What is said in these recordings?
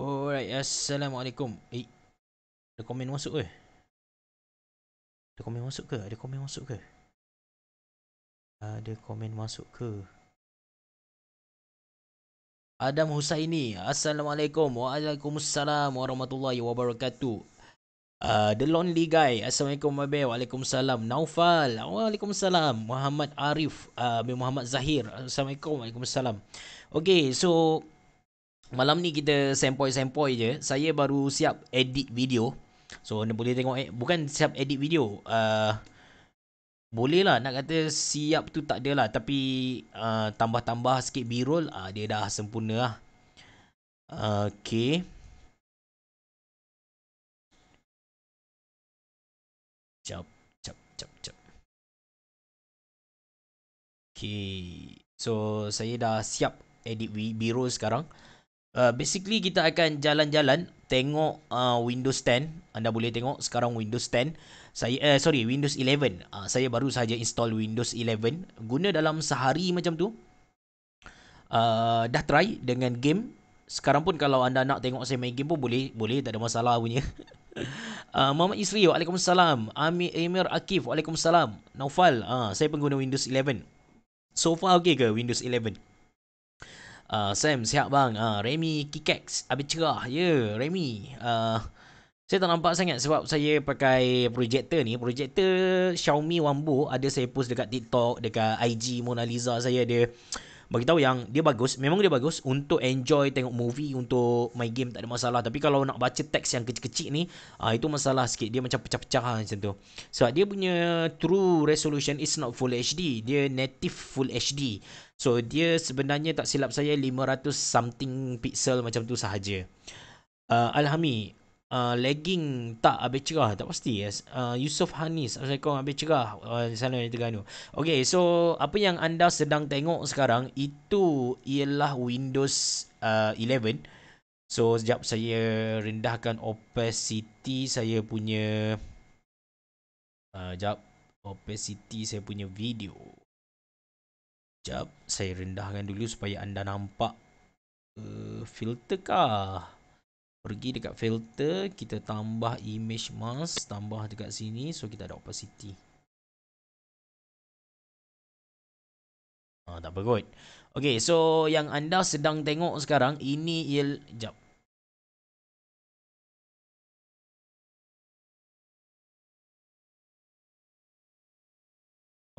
Alright, Assalamualaikum. Eh, ada komen masuk ke? Ada komen masuk ke? Ada komen masuk ke? Ada komen masuk ke? Adam Husaini. Assalamualaikum. Waalaikumsalam warahmatullahi wabarakatuh. Uh, the Lonely Guy Assalamualaikum Mabe Waalaikumsalam Naufal Waalaikumsalam Muhammad Arif uh, Muhammad Zahir Assalamualaikum Waalaikumsalam Okay so Malam ni kita sempoi-sempoi je. Saya baru siap edit video. So anda boleh tengok eh. Bukan siap edit video. Uh, boleh lah nak kata siap tu tak ada lah. Tapi uh, tambah-tambah sikit B-roll uh, dia dah sempurna lah. Uh, okay. Jap, jap, jap, jap. Okay. So saya dah siap edit B-roll sekarang uh, basically kita akan jalan-jalan tengok uh, Windows 10 anda boleh tengok sekarang Windows 10 saya uh, sorry Windows 11 uh, saya baru saja install Windows 11 guna dalam sehari macam tu uh, dah try dengan game sekarang pun kalau anda nak tengok saya main game pun boleh boleh tak ada masalah punya Uh, Muhammad Isri, Waalaikumsalam Amir Emir Akif, Waalaikumsalam Naufal, uh, saya pengguna Windows 11 So far okay ke Windows 11? Ah, Sam siap bang uh, Remy Kikex Habis cerah Ya yeah, Remy uh, Saya tak nampak sangat Sebab saya pakai Projector ni Projector Xiaomi Wambo Ada saya post dekat TikTok Dekat IG Mona Lisa saya Dia bagi tahu yang dia bagus memang dia bagus untuk enjoy tengok movie untuk main game tak ada masalah tapi kalau nak baca teks yang kecil-kecil ni uh, itu masalah sikit dia macam pecah-pecah lah, macam tu so dia punya true resolution is not full HD dia native full HD so dia sebenarnya tak silap saya 500 something pixel macam tu sahaja uh, ah, Alhamdulillah uh, ah, lagging tak habis cerah tak pasti yes. uh, ah, Yusuf Hanis Assalamualaikum habis cerah ah, di sana di Terengganu Okay so apa yang anda sedang tengok sekarang itu ialah Windows uh, 11 so sejak saya rendahkan opacity saya punya uh, sejap opacity saya punya video Sejak saya rendahkan dulu supaya anda nampak uh, filter kah pergi dekat filter kita tambah image mask tambah dekat sini so kita ada opacity ah tak apa kot okey so yang anda sedang tengok sekarang ini il jap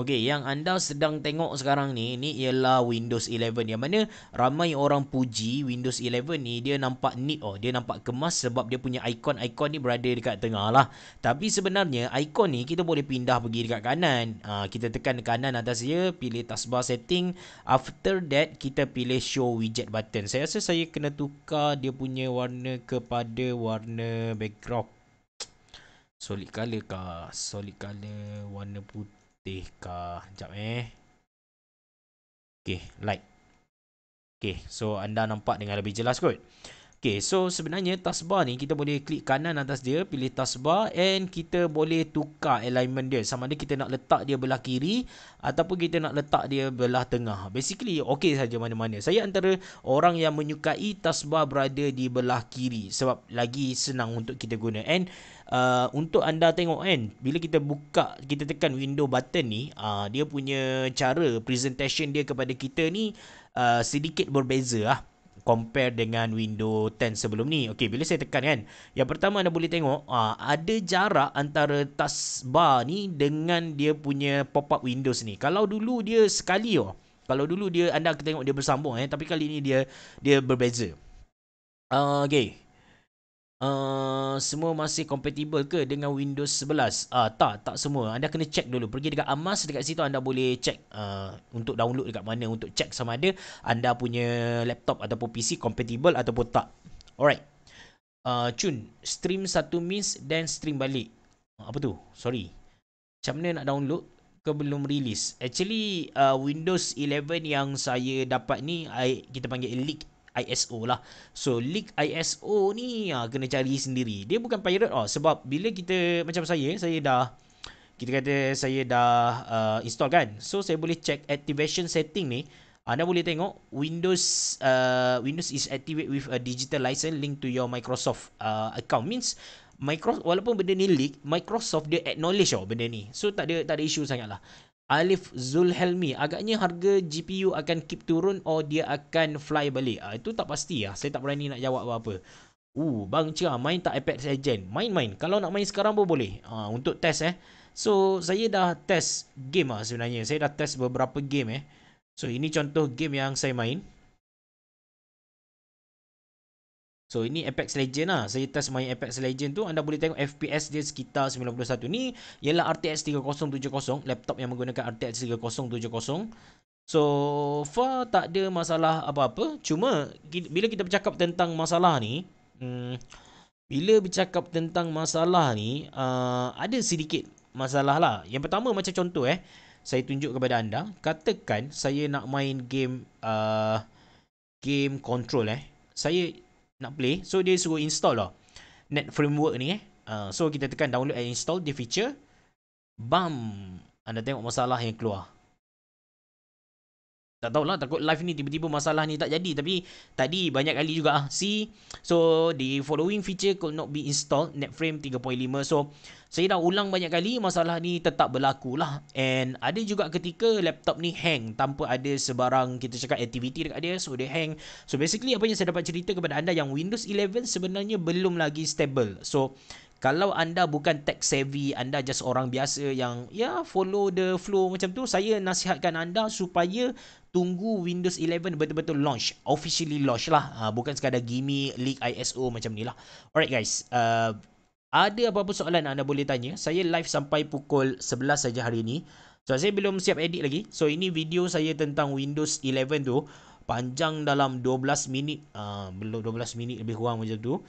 Okey, yang anda sedang tengok sekarang ni, ni ialah Windows 11 yang mana ramai orang puji Windows 11 ni dia nampak neat oh, dia nampak kemas sebab dia punya ikon-ikon ni berada dekat tengah lah. Tapi sebenarnya ikon ni kita boleh pindah pergi dekat kanan. Ha, kita tekan kanan atas dia, pilih taskbar setting. After that, kita pilih show widget button. Saya rasa saya kena tukar dia punya warna kepada warna background. Solid color kah? Solid color warna putih putih ke Sekejap eh Okay, light Okay, so anda nampak dengan lebih jelas kot Okay, so sebenarnya taskbar ni kita boleh klik kanan atas dia, pilih taskbar and kita boleh tukar alignment dia. Sama ada kita nak letak dia belah kiri ataupun kita nak letak dia belah tengah. Basically, okay saja mana-mana. Saya antara orang yang menyukai taskbar berada di belah kiri sebab lagi senang untuk kita guna. And uh, untuk anda tengok kan, bila kita buka, kita tekan window button ni, uh, dia punya cara presentation dia kepada kita ni uh, sedikit berbeza lah compare dengan Windows 10 sebelum ni. Okey, bila saya tekan kan. Yang pertama anda boleh tengok uh, ada jarak antara taskbar ni dengan dia punya pop-up Windows ni. Kalau dulu dia sekali oh. Kalau dulu dia anda tengok dia bersambung eh, tapi kali ni dia dia berbeza. Uh, ah, okay, Uh, semua masih compatible ke dengan Windows 11? Uh, ah, tak, tak semua. Anda kena check dulu. Pergi dekat Amas dekat situ anda boleh check uh, untuk download dekat mana untuk check sama ada anda punya laptop ataupun PC compatible ataupun tak. Alright. Uh, Chun, stream satu miss dan stream balik. Uh, apa tu? Sorry. Macam mana nak download ke belum release? Actually, uh, Windows 11 yang saya dapat ni, I, kita panggil leaked ISO lah. So leak ISO ni uh, kena cari sendiri. Dia bukan pirate oh sebab bila kita macam saya, saya dah kita kata saya dah uh, install kan. So saya boleh check activation setting ni. Ah, anda boleh tengok Windows uh, Windows is activate with a digital license linked to your Microsoft uh, account means Microsoft walaupun benda ni leak Microsoft dia acknowledge oh benda ni. So tak ada tak ada isu issue lah. Alif Zulhelmi agaknya harga GPU akan keep turun or dia akan fly balik uh, itu tak pasti lah saya tak berani nak jawab apa-apa uh, bang cerah main tak Apex Legend main-main kalau nak main sekarang pun boleh uh, untuk test eh so saya dah test game lah sebenarnya saya dah test beberapa game eh so ini contoh game yang saya main So ini Apex Legend lah. Saya test main Apex Legend tu anda boleh tengok FPS dia sekitar 91 ni ialah RTX 3070 laptop yang menggunakan RTX 3070. So far tak ada masalah apa-apa. Cuma bila kita bercakap tentang masalah ni, hmm, bila bercakap tentang masalah ni uh, ada sedikit masalah lah. Yang pertama macam contoh eh saya tunjuk kepada anda katakan saya nak main game uh, game control eh saya nak play so dia suruh install lah net framework ni eh uh, so kita tekan download and install dia feature bam anda tengok masalah yang keluar tak tahulah takut live ni tiba-tiba masalah ni tak jadi tapi tadi banyak kali juga ah see so the following feature could not be installed netframe 3.5 so saya dah ulang banyak kali masalah ni tetap berlaku lah and ada juga ketika laptop ni hang tanpa ada sebarang kita cakap activity dekat dia so dia hang so basically apa yang saya dapat cerita kepada anda yang Windows 11 sebenarnya belum lagi stable so kalau anda bukan tech savvy, anda just orang biasa yang ya follow the flow macam tu, saya nasihatkan anda supaya tunggu Windows 11 betul-betul launch, officially launch lah. Ha, bukan sekadar gimi leak ISO macam ni lah. Alright guys, uh, ada apa-apa soalan anda boleh tanya. Saya live sampai pukul 11 saja hari ini. So, saya belum siap edit lagi. So, ini video saya tentang Windows 11 tu. Panjang dalam 12 minit. Uh, belum 12 minit lebih kurang macam tu.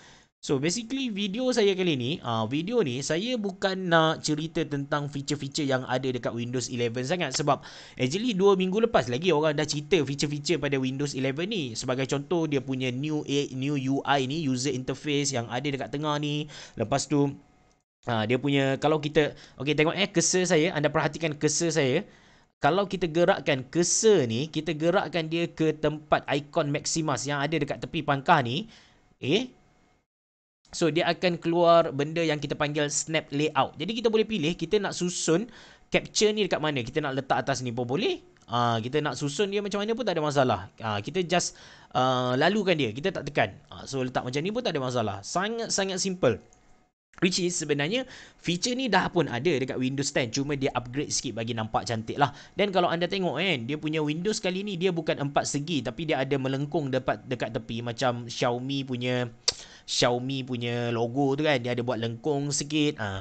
So basically video saya kali ni, uh, video ni saya bukan nak cerita tentang feature-feature yang ada dekat Windows 11 sangat sebab actually 2 minggu lepas lagi orang dah cerita feature-feature pada Windows 11 ni. Sebagai contoh dia punya new A, new UI ni, user interface yang ada dekat tengah ni. Lepas tu uh, dia punya kalau kita okey tengok eh kese saya, anda perhatikan kese saya. Kalau kita gerakkan kese ni, kita gerakkan dia ke tempat ikon Maximus yang ada dekat tepi pangkah ni, eh So dia akan keluar benda yang kita panggil snap layout. Jadi kita boleh pilih kita nak susun capture ni dekat mana. Kita nak letak atas ni pun boleh. Uh, kita nak susun dia macam mana pun tak ada masalah. Uh, kita just uh, lalukan dia. Kita tak tekan. Uh, so letak macam ni pun tak ada masalah. Sangat-sangat simple. Which is sebenarnya feature ni dah pun ada dekat Windows 10. Cuma dia upgrade sikit bagi nampak cantik lah. Dan kalau anda tengok kan, dia punya Windows kali ni dia bukan empat segi. Tapi dia ada melengkung dekat, dekat tepi. Macam Xiaomi punya... Uh, Xiaomi punya logo tu kan dia ada buat lengkung sikit ah ha.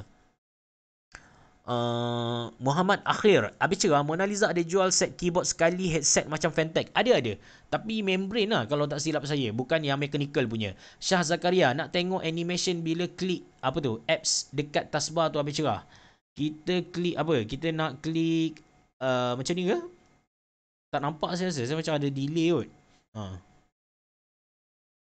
Uh, Muhammad Akhir Habis cerah Mona Lisa ada jual set keyboard sekali Headset macam Fantech Ada-ada Tapi membrane lah Kalau tak silap saya Bukan yang mechanical punya Syah Zakaria Nak tengok animation Bila klik Apa tu Apps dekat taskbar tu Habis cerah Kita klik Apa Kita nak klik uh, Macam ni ke Tak nampak saya rasa Saya macam ada delay kot Haa uh.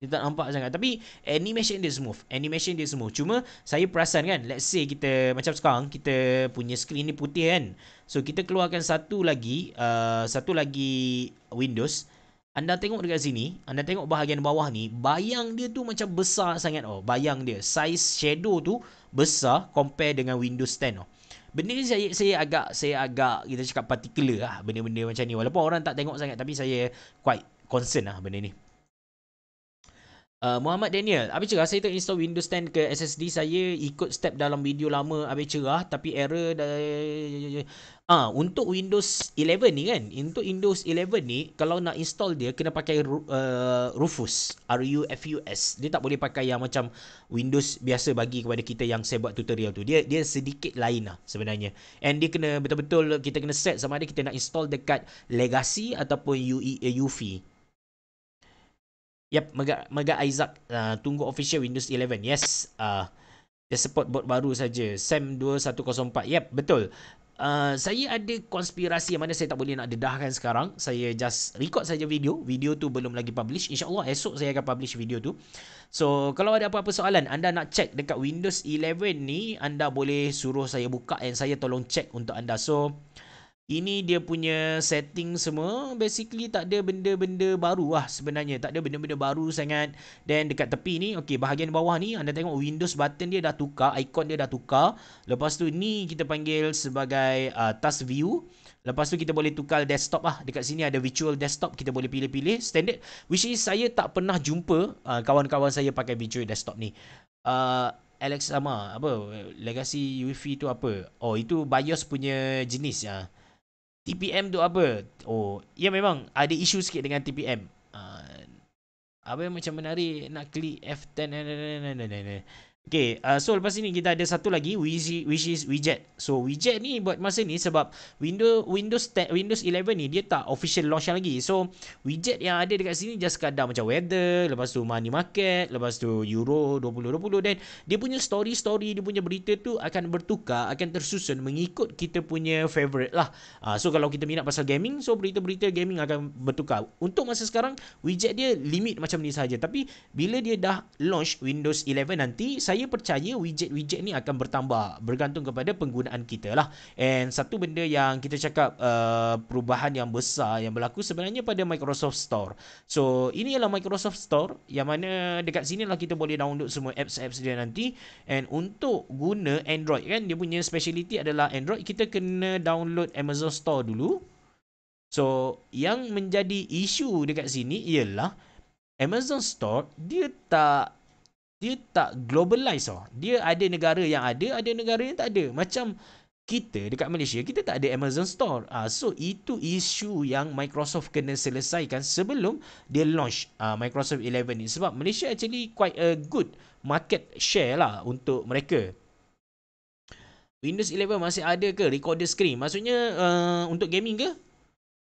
Dia tak nampak sangat Tapi animation dia smooth Animation dia smooth Cuma saya perasan kan Let's say kita Macam sekarang Kita punya screen ni putih kan So kita keluarkan satu lagi uh, Satu lagi Windows Anda tengok dekat sini Anda tengok bahagian bawah ni Bayang dia tu macam besar sangat oh. Bayang dia Size shadow tu Besar Compare dengan Windows 10 oh. Benda ni saya, saya agak Saya agak Kita cakap particular lah Benda-benda macam ni Walaupun orang tak tengok sangat Tapi saya Quite concern lah benda ni Uh, Muhammad Daniel, habis cerah saya tengok install Windows 10 ke SSD saya ikut step dalam video lama habis cerah tapi error dah... Ah, untuk Windows 11 ni kan, untuk Windows 11 ni kalau nak install dia kena pakai uh, Rufus, R U F U S. Dia tak boleh pakai yang macam Windows biasa bagi kepada kita yang saya buat tutorial tu. Dia dia sedikit lain lah sebenarnya. And dia kena betul-betul kita kena set sama ada kita nak install dekat legacy ataupun UE, eh, UEFI. Yep, Mega Mega Isaac uh, tunggu official Windows 11. Yes. Uh, dia support bot baru saja. Sam 2104. Yep, betul. Uh, saya ada konspirasi yang mana saya tak boleh nak dedahkan sekarang. Saya just record saja video. Video tu belum lagi publish. InsyaAllah esok saya akan publish video tu. So, kalau ada apa-apa soalan, anda nak check dekat Windows 11 ni, anda boleh suruh saya buka and saya tolong check untuk anda. So, uh, ini dia punya setting semua. Basically tak ada benda-benda baru lah sebenarnya. Tak ada benda-benda baru sangat. Dan dekat tepi ni. okey bahagian bawah ni. Anda tengok Windows button dia dah tukar. Icon dia dah tukar. Lepas tu ni kita panggil sebagai uh, task view. Lepas tu kita boleh tukar desktop lah. Dekat sini ada virtual desktop. Kita boleh pilih-pilih. Standard. Which is saya tak pernah jumpa uh, kawan-kawan saya pakai virtual desktop ni. Uh, Alex sama apa legacy UEFI tu apa oh itu BIOS punya jenis ah ya. TPM tu apa? Oh, ya memang ada isu sikit dengan TPM. Uh, ah, apa yang macam menarik nak klik F10 dan dan dan dan dan. Okay, uh, so lepas ni kita ada satu lagi which is widget. So widget ni buat masa ni sebab Windows Windows 10, Windows 11 ni dia tak official launch lagi. So widget yang ada dekat sini just kadang macam weather, lepas tu money market, lepas tu euro 2020 dan dia punya story-story, dia punya berita tu akan bertukar, akan tersusun mengikut kita punya favorite lah. Uh, so kalau kita minat pasal gaming, so berita-berita gaming akan bertukar. Untuk masa sekarang, widget dia limit macam ni saja. Tapi bila dia dah launch Windows 11 nanti, saya saya percaya widget-widget ni akan bertambah bergantung kepada penggunaan kita lah. And satu benda yang kita cakap uh, perubahan yang besar yang berlaku sebenarnya pada Microsoft Store. So, ini ialah Microsoft Store yang mana dekat sini lah kita boleh download semua apps-apps dia nanti. And untuk guna Android kan, dia punya speciality adalah Android, kita kena download Amazon Store dulu. So, yang menjadi isu dekat sini ialah Amazon Store dia tak dia tak globalize oh. Dia ada negara yang ada, ada negara yang tak ada. Macam kita dekat Malaysia, kita tak ada Amazon Store. Ah, so itu isu yang Microsoft kena selesaikan sebelum dia launch ah, Microsoft 11 ni. Sebab Malaysia actually quite a good market share lah untuk mereka. Windows 11 masih ada ke recorder screen? Maksudnya uh, untuk gaming ke?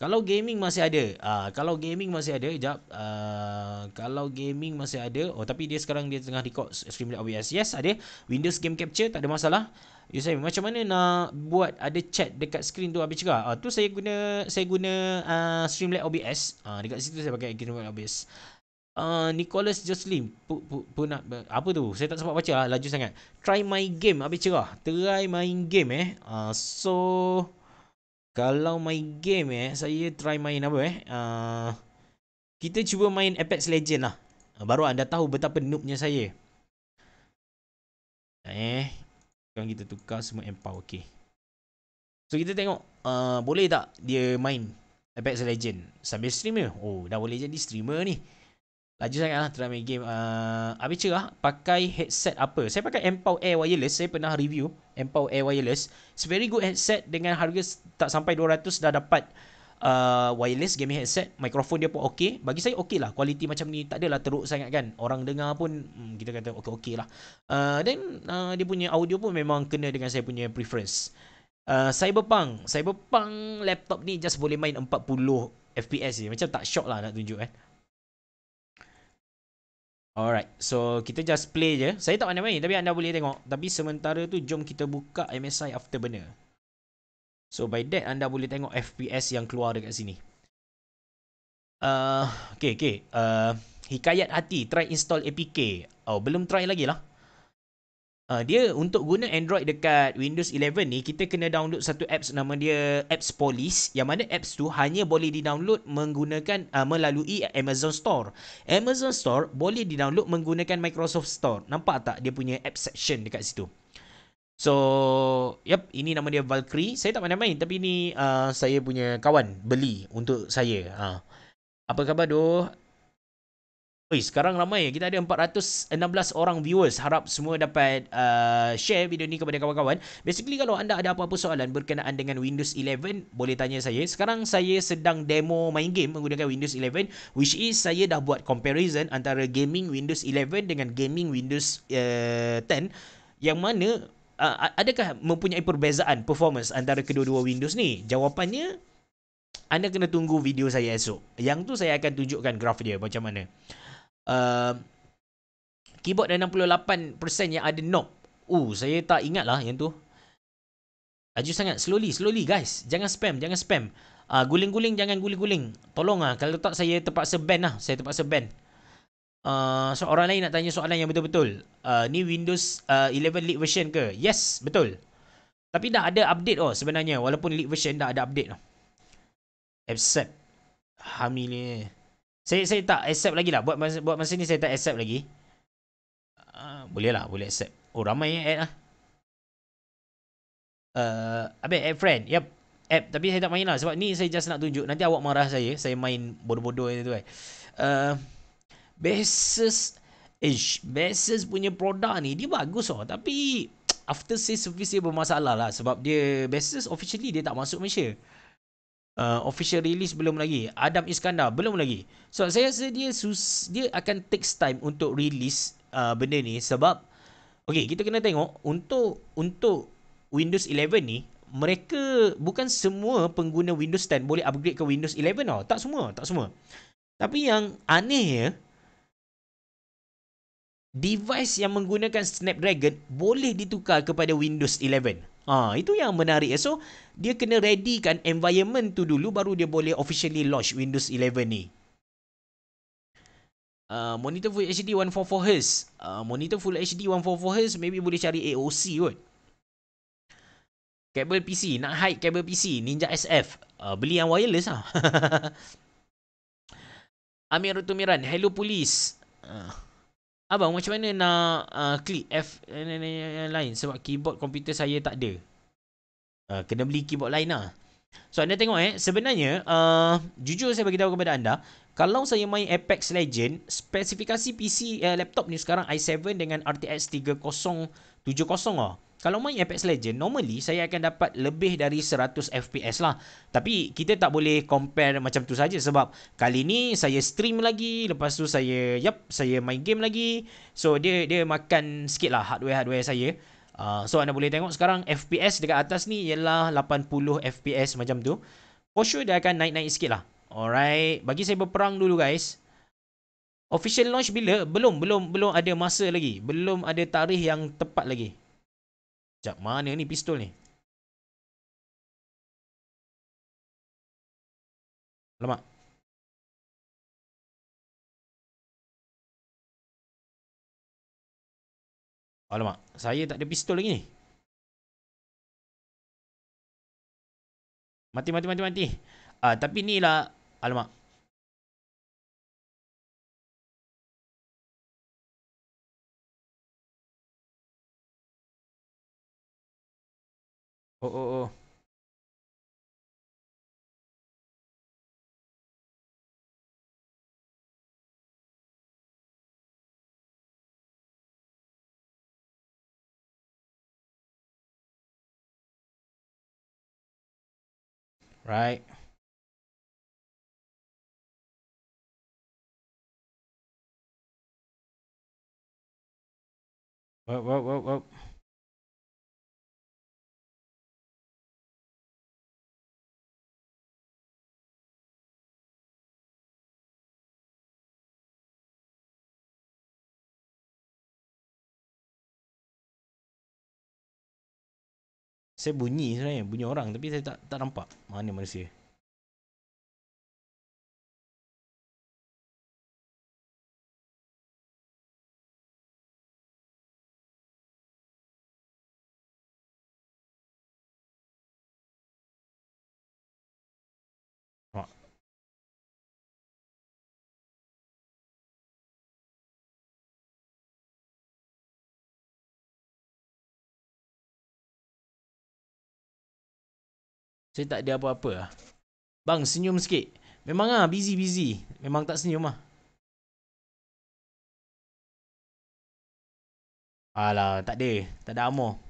Kalau gaming masih ada. uh, kalau gaming masih ada, jap. Uh, kalau gaming masih ada. Oh tapi dia sekarang dia tengah record stream dekat OBS. Yes, ada. Windows game capture tak ada masalah. You say macam mana nak buat ada chat dekat screen tu habis cakap. Ah uh, tu saya guna saya guna ah uh, Streamlit OBS. Ah uh, dekat situ saya pakai Streamlit OBS. Uh, ah, Nicholas Jocelyn punat apa tu saya tak sempat baca lah laju sangat try my game habis cerah try main game eh uh, so kalau main game eh, saya try main apa eh? Uh, kita cuba main Apex Legend lah. Uh, baru anda tahu betapa noobnya saya. Eh, sekarang kita tukar semua empower. Okay. So, kita tengok uh, boleh tak dia main Apex Legend sambil streamer? Oh, dah boleh jadi streamer ni. Laju sangatlah try main game. Uh, ah, Abis cerah, pakai headset apa? Saya pakai Empow Air Wireless. Saya pernah review Empow Air Wireless. It's very good headset dengan harga tak sampai 200 dah dapat uh, wireless gaming headset. Mikrofon dia pun okey. Bagi saya okey lah. Kualiti macam ni tak adalah teruk sangat kan. Orang dengar pun hmm, kita kata okey-okey lah. Dan uh, uh, dia punya audio pun memang kena dengan saya punya preference. Uh, Cyberpunk. Cyberpunk laptop ni just boleh main 40 FPS je. Macam tak shock lah nak tunjuk kan. Eh. Alright, so kita just play je. Saya tak pandai main tapi anda boleh tengok. Tapi sementara tu jom kita buka MSI Afterburner. So by that anda boleh tengok FPS yang keluar dekat sini. Uh, okay, okay. Uh, hikayat hati, try install APK. Oh, belum try lagi lah. Uh, dia untuk guna Android dekat Windows 11 ni kita kena download satu apps nama dia Apps Police yang mana apps tu hanya boleh di-download menggunakan uh, melalui Amazon Store. Amazon Store boleh di-download menggunakan Microsoft Store. Nampak tak dia punya app section dekat situ. So, yep, ini nama dia Valkyrie. Saya tak pandai main tapi ni uh, ah, saya punya kawan beli untuk saya. Uh. Apa khabar doh? Oi, sekarang ramai. Kita ada 416 orang viewers. Harap semua dapat uh, share video ni kepada kawan-kawan. Basically, kalau anda ada apa-apa soalan berkenaan dengan Windows 11, boleh tanya saya. Sekarang saya sedang demo main game menggunakan Windows 11. Which is, saya dah buat comparison antara gaming Windows 11 dengan gaming Windows uh, 10. Yang mana, uh, adakah mempunyai perbezaan performance antara kedua-dua Windows ni? Jawapannya, anda kena tunggu video saya esok. Yang tu saya akan tunjukkan graf dia macam mana. Um, keyboard dan 68% yang ada knob. Uh, saya tak ingat lah yang tu. Laju sangat. Slowly, slowly guys. Jangan spam, jangan spam. Uh, guling-guling, jangan guling-guling. Tolong lah. Kalau tak, saya terpaksa ban lah. Saya terpaksa ban. Uh, so, orang lain nak tanya soalan yang betul-betul. Uh, ni Windows uh, 11 leak version ke? Yes, betul. Tapi dah ada update oh sebenarnya. Walaupun leak version dah ada update. lah. Except. Alhamdulillah. Saya saya tak accept lagi lah. Buat masa, buat masa ni saya tak accept lagi. Uh, boleh lah. Boleh accept. Oh ramai yang add lah. Uh, ah, abis add friend. Yep. App tapi saya tak main lah sebab ni saya just nak tunjuk nanti awak marah saya saya main bodoh-bodoh itu kan. Eh. Uh, ah, basis ish basis punya produk ni dia bagus oh tapi after sales service dia bermasalah lah sebab dia basis officially dia tak masuk Malaysia. Uh, uh, official release belum lagi. Adam Iskandar belum lagi. So saya rasa dia sus, dia akan takes time untuk release uh, benda ni sebab okey kita kena tengok untuk untuk Windows 11 ni mereka bukan semua pengguna Windows 10 boleh upgrade ke Windows 11 tau. Tak semua, tak semua. Tapi yang aneh ya device yang menggunakan Snapdragon boleh ditukar kepada Windows 11. Ah, itu yang menarik. So, dia kena readykan environment tu dulu baru dia boleh officially launch Windows 11 ni. Uh, monitor Full HD 144Hz uh, Monitor Full HD 144Hz Maybe boleh cari AOC kot Kabel PC Nak hide kabel PC Ninja SF uh, Beli yang wireless lah Amir Tumiran Hello Police uh. Abang macam mana nak uh, klik F eh, yang lain sebab keyboard komputer saya tak ada. Uh, kena beli keyboard lain lah. So anda tengok eh sebenarnya uh, jujur saya bagi tahu kepada anda kalau saya main Apex Legend spesifikasi PC uh, eh, laptop ni sekarang i7 dengan RTX 3070 lah. Kalau main Apex Legend normally saya akan dapat lebih dari 100 FPS lah. Tapi kita tak boleh compare macam tu saja sebab kali ni saya stream lagi, lepas tu saya yep, saya main game lagi. So dia dia makan sikit lah hardware-hardware saya. Uh, so anda boleh tengok sekarang FPS dekat atas ni ialah 80 FPS macam tu. For sure dia akan naik-naik sikit lah. Alright, bagi saya berperang dulu guys. Official launch bila? Belum, belum, belum ada masa lagi. Belum ada tarikh yang tepat lagi. Sekejap, mana ni pistol ni? Alamak. Alamak, saya tak ada pistol lagi ni. Mati, mati, mati, mati. Ah, tapi ni lah, alamak, Oh oh oh! Right. Whoa, whoa, whoa, whoa. Saya bunyi sebenarnya, bunyi orang tapi saya tak tak nampak mana manusia. Saya tak ada apa-apa lah. Bang, senyum sikit. Memang ah busy busy. Memang tak senyum ah. Alah, tak ada. Tak ada amor.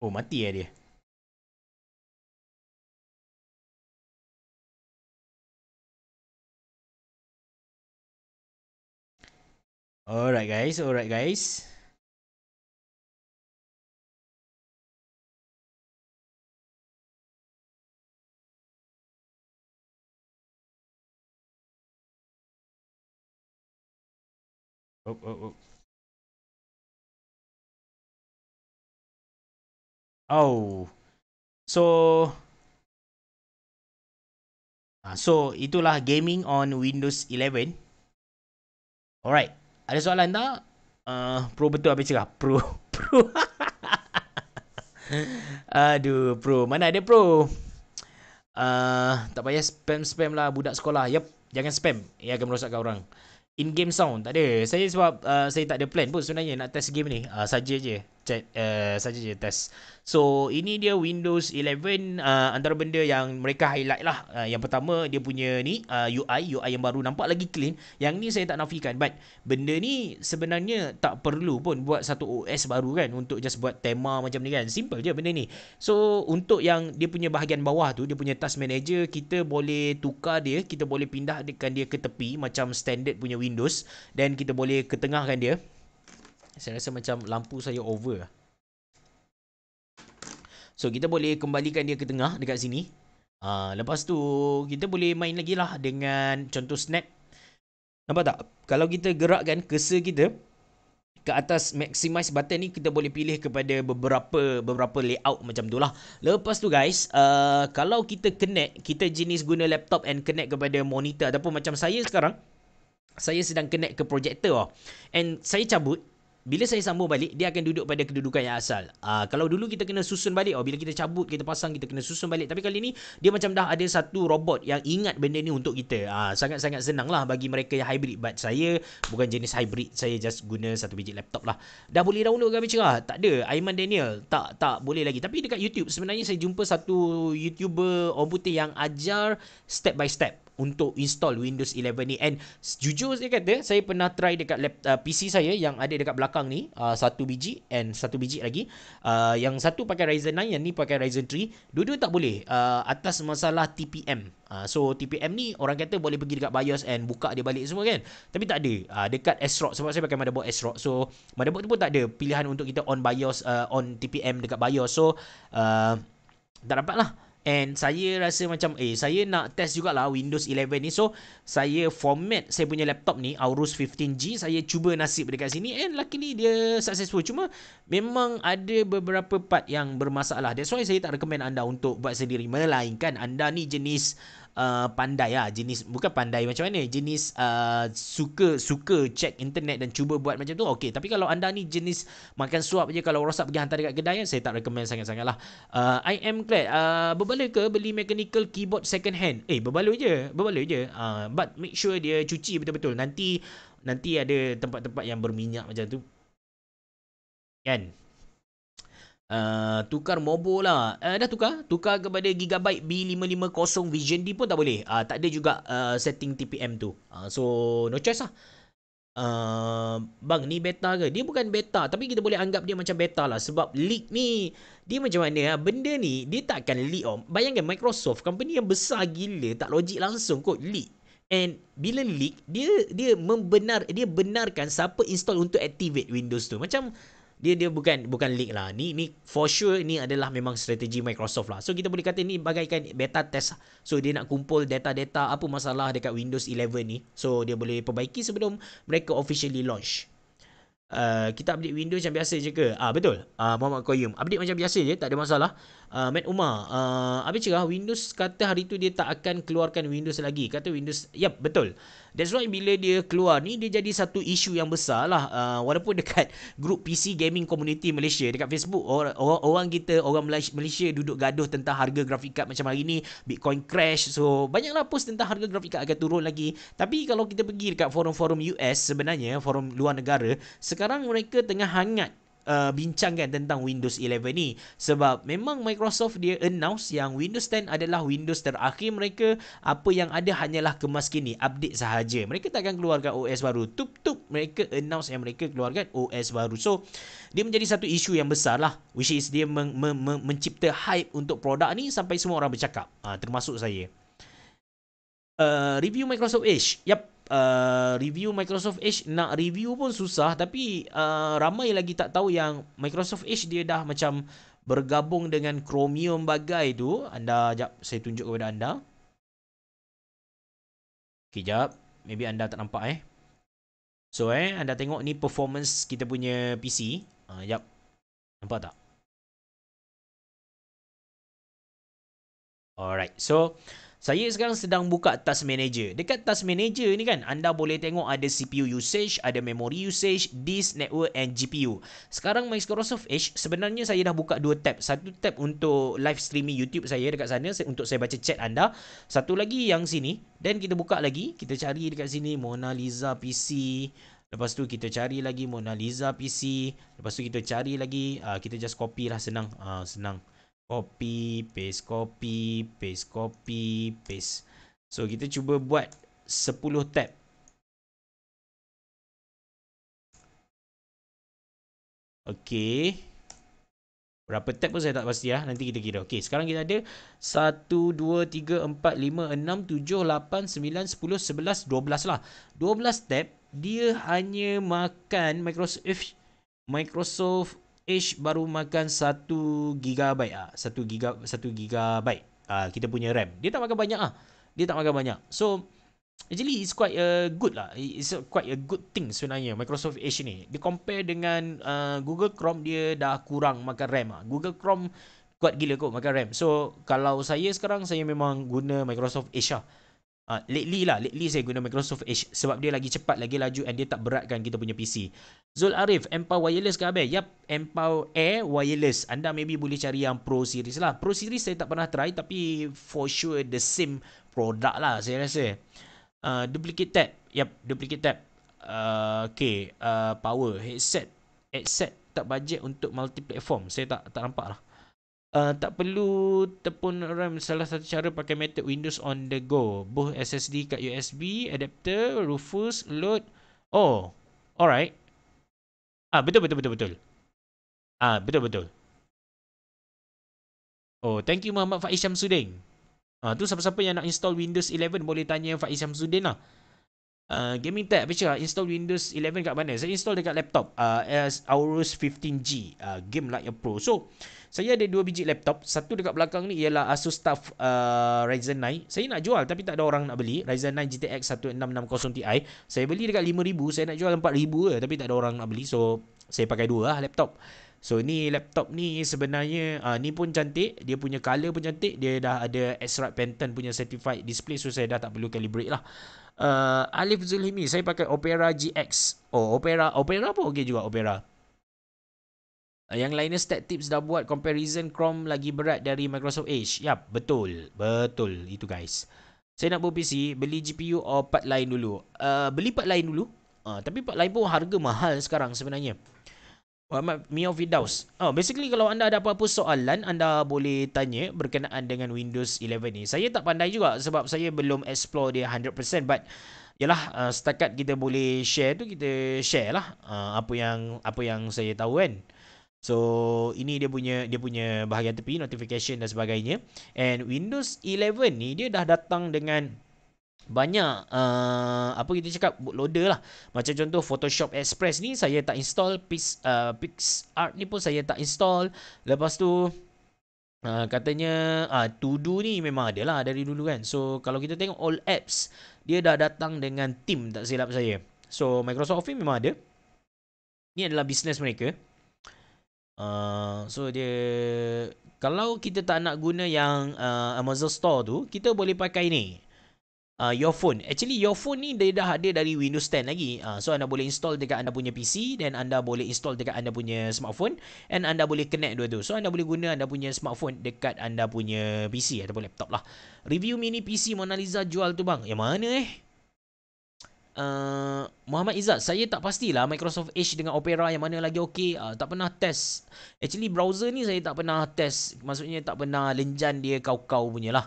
Oh, mati eh dia. alright guys alright guys Oh, oh, oh. Oh. So ah, So itulah gaming on Windows 11. Alright. Ada soalan tak? Uh, pro betul apa cerah? Pro. Pro. Aduh, pro. Mana ada pro? Uh, tak payah spam-spam lah budak sekolah. Yep, jangan spam. Ia akan merosakkan orang. In-game sound. Tak ada. Saya sebab uh, saya tak ada plan pun sebenarnya nak test game ni. Uh, saja je. Eh, saja je test. So ini dia Windows 11 uh, eh, antara benda yang mereka highlight lah. Uh, yang pertama dia punya ni uh, UI, UI yang baru nampak lagi clean. Yang ni saya tak nafikan but benda ni sebenarnya tak perlu pun buat satu OS baru kan untuk just buat tema macam ni kan. Simple je benda ni. So untuk yang dia punya bahagian bawah tu, dia punya task manager kita boleh tukar dia, kita boleh pindahkan dia ke tepi macam standard punya Windows dan kita boleh ketengahkan dia. Saya rasa macam lampu saya over lah. So kita boleh kembalikan dia ke tengah dekat sini. Uh, lepas tu kita boleh main lagi lah dengan contoh snap. Nampak tak? Kalau kita gerakkan kese kita ke atas maximize button ni kita boleh pilih kepada beberapa beberapa layout macam tu lah. Lepas tu guys, uh, kalau kita connect, kita jenis guna laptop and connect kepada monitor ataupun macam saya sekarang, saya sedang connect ke projector lah. And saya cabut, bila saya sambung balik dia akan duduk pada kedudukan yang asal. Uh, kalau dulu kita kena susun balik oh bila kita cabut kita pasang kita kena susun balik tapi kali ni dia macam dah ada satu robot yang ingat benda ni untuk kita. Ah, sangat sangat senang lah bagi mereka yang hybrid but saya bukan jenis hybrid saya just guna satu biji laptop lah. Dah boleh download gambar cerah? Tak ada. Aiman Daniel tak tak boleh lagi. Tapi dekat YouTube sebenarnya saya jumpa satu YouTuber orang putih yang ajar step by step untuk install Windows 11 ni and jujur saya kata saya pernah try dekat laptop, uh, PC saya yang ada dekat belakang ni uh, satu biji and satu biji lagi uh, yang satu pakai Ryzen 9 yang ni pakai Ryzen 3 dua-dua tak boleh uh, atas masalah TPM uh, so TPM ni orang kata boleh pergi dekat BIOS and buka dia balik semua kan tapi tak ada uh, dekat ASRock sebab saya pakai motherboard ASRock so motherboard tu pun tak ada pilihan untuk kita on BIOS uh, on TPM dekat BIOS so uh, tak dapat lah And saya rasa macam eh saya nak test juga lah Windows 11 ni. So saya format saya punya laptop ni Aorus 15G. Saya cuba nasib dekat sini and luckily dia successful. Cuma memang ada beberapa part yang bermasalah. That's why saya tak recommend anda untuk buat sendiri. Melainkan anda ni jenis Uh, pandai lah jenis bukan pandai macam mana jenis uh, suka suka check internet dan cuba buat macam tu okey tapi kalau anda ni jenis makan suap je kalau rosak pergi hantar dekat kedai saya tak recommend sangat-sangat lah uh, I am glad uh, berbaloi ke beli mechanical keyboard second hand eh berbaloi je berbaloi je uh, but make sure dia cuci betul-betul nanti nanti ada tempat-tempat yang berminyak macam tu kan Uh, tukar mobo lah. Uh, dah tukar. Tukar kepada Gigabyte B550 Vision D pun tak boleh. Uh, tak ada juga uh, setting TPM tu. Uh, so, no choice lah. Uh, bang, ni beta ke? Dia bukan beta. Tapi kita boleh anggap dia macam beta lah. Sebab leak ni, dia macam mana? Ha? Benda ni, dia takkan leak. Oh. Bayangkan Microsoft, company yang besar gila. Tak logik langsung kot leak. And bila leak, dia dia membenar dia benarkan siapa install untuk activate Windows tu. Macam dia dia bukan bukan leak lah. Ni ni for sure ni adalah memang strategi Microsoft lah. So kita boleh kata ni bagaikan beta test. So dia nak kumpul data-data apa masalah dekat Windows 11 ni. So dia boleh perbaiki sebelum mereka officially launch. Uh, kita update Windows macam biasa je ke? Ah betul. Ah uh, Muhammad Qayyum, update macam biasa je, tak ada masalah. Ah uh, Matt Umar, ah uh, cakap Windows kata hari tu dia tak akan keluarkan Windows lagi. Kata Windows, yep, betul. That's why bila dia keluar ni dia jadi satu isu yang besar lah uh, walaupun dekat grup PC gaming community Malaysia dekat Facebook orang, orang kita orang Malaysia duduk gaduh tentang harga grafik card macam hari ni Bitcoin crash so banyaklah post tentang harga grafik card akan turun lagi tapi kalau kita pergi dekat forum-forum US sebenarnya forum luar negara sekarang mereka tengah hangat Uh, bincangkan tentang Windows 11 ni sebab memang Microsoft dia announce yang Windows 10 adalah Windows terakhir mereka apa yang ada hanyalah kemas kini update sahaja mereka tak akan keluarkan OS baru tup tup mereka announce yang mereka keluarkan OS baru so dia menjadi satu isu yang besar lah which is dia men- men- men- mencipta hype untuk produk ni sampai semua orang bercakap ha, termasuk saya uh, review Microsoft Edge Yap uh, review Microsoft Edge nak review pun susah tapi uh, ramai lagi tak tahu yang Microsoft Edge dia dah macam bergabung dengan Chromium bagai tu anda jap saya tunjuk kepada anda kejap maybe anda tak nampak eh so eh anda tengok ni performance kita punya PC ha uh, jap nampak tak alright so saya sekarang sedang buka task manager. Dekat task manager ni kan, anda boleh tengok ada CPU usage, ada memory usage, disk, network and GPU. Sekarang Microsoft Edge, sebenarnya saya dah buka dua tab. Satu tab untuk live streaming YouTube saya dekat sana untuk saya baca chat anda. Satu lagi yang sini. Dan kita buka lagi. Kita cari dekat sini Mona Lisa PC. Lepas tu kita cari lagi Mona Lisa PC. Lepas tu kita cari lagi. Ah, kita just copy lah senang. Ah, senang copy paste copy paste copy paste so kita cuba buat 10 tab okey berapa tab pun saya tak pasti lah nanti kita kira okey sekarang kita ada 1 2 3 4 5 6 7 8 9 10 11 12 lah 12 tab dia hanya makan Microsoft Microsoft Edge baru makan 1 GB ah, 1 GB 1 GB ah kita punya RAM. Dia tak makan banyak ah. Dia tak makan banyak. So actually it's quite a uh, good lah. It's quite a good thing sebenarnya Microsoft Edge ni. Dia compare dengan uh, Google Chrome dia dah kurang makan RAM ah. Google Chrome kuat gila kot makan RAM. So kalau saya sekarang saya memang guna Microsoft Edge lah. Uh, lately lah, lately saya guna Microsoft Edge sebab dia lagi cepat, lagi laju and dia tak beratkan kita punya PC. Zul Arif, Empower Wireless ke abang? Yap, Empower Air Wireless. Anda maybe boleh cari yang Pro Series lah. Pro Series saya tak pernah try tapi for sure the same product lah saya rasa. Uh, duplicate tab. Yap, duplicate tab. Uh, okay, uh, power. Headset. Headset tak budget untuk multi platform. Saya tak tak nampak lah uh, tak perlu tepun RAM salah satu cara pakai method Windows on the go both SSD kat USB adapter Rufus load oh alright ah betul betul betul betul ah betul betul oh thank you Muhammad Faiz Syamsuddin ah tu siapa-siapa yang nak install Windows 11 boleh tanya Faiz Syamsuddin lah Uh, gaming tab apa cakap install Windows 11 kat mana saya install dekat laptop uh, ah, as Aorus 15G uh, game like a pro so saya ada dua biji laptop. Satu dekat belakang ni ialah Asus TUF uh, Ryzen 9. Saya nak jual tapi tak ada orang nak beli. Ryzen 9 GTX 1660 Ti. Saya beli dekat RM5,000. Saya nak jual RM4,000 tapi tak ada orang nak beli. So, saya pakai dua lah laptop. So, ni laptop ni sebenarnya uh, ni pun cantik. Dia punya colour pun cantik. Dia dah ada Asrock Pantone punya certified display. So, saya dah tak perlu calibrate lah. Uh, Alif Zulhimi, saya pakai Opera GX. Oh, Opera. Opera pun okey juga, Opera. Uh, yang lainnya stat tips dah buat comparison Chrome lagi berat dari Microsoft Edge. Ya, yep, betul. Betul itu guys. Saya nak buat PC, beli GPU or part lain dulu. Uh, beli part lain dulu. Uh, tapi part lain pun harga mahal sekarang sebenarnya. Muhammad Mio Fidaus. Oh, basically kalau anda ada apa-apa soalan, anda boleh tanya berkenaan dengan Windows 11 ni. Saya tak pandai juga sebab saya belum explore dia 100% but Yalah, uh, setakat kita boleh share tu kita share lah uh, apa yang apa yang saya tahu kan. So ini dia punya dia punya bahagian tepi notification dan sebagainya. And Windows 11 ni dia dah datang dengan banyak uh, apa kita cakap bootloader lah. Macam contoh Photoshop Express ni saya tak install Pix uh, PixArt ni pun saya tak install. Lepas tu Uh, katanya uh, to do ni memang ada lah dari dulu kan So kalau kita tengok all apps Dia dah datang dengan team tak silap saya So Microsoft Office memang ada Ni adalah bisnes mereka Ah, so dia kalau kita tak nak guna yang uh, Amazon Store tu, kita boleh pakai ni. Uh, your phone. Actually your phone ni dia dah ada dari Windows 10 lagi. Uh, so anda boleh install dekat anda punya PC dan anda boleh install dekat anda punya smartphone and anda boleh connect dua tu. So anda boleh guna anda punya smartphone dekat anda punya PC ataupun laptop lah. Review mini PC Mona Lisa jual tu bang. Yang mana eh? Uh, Muhammad Izzat, saya tak pastilah Microsoft Edge dengan Opera yang mana lagi okey. Uh, tak pernah test. Actually, browser ni saya tak pernah test. Maksudnya, tak pernah lenjan dia kau-kau punya lah.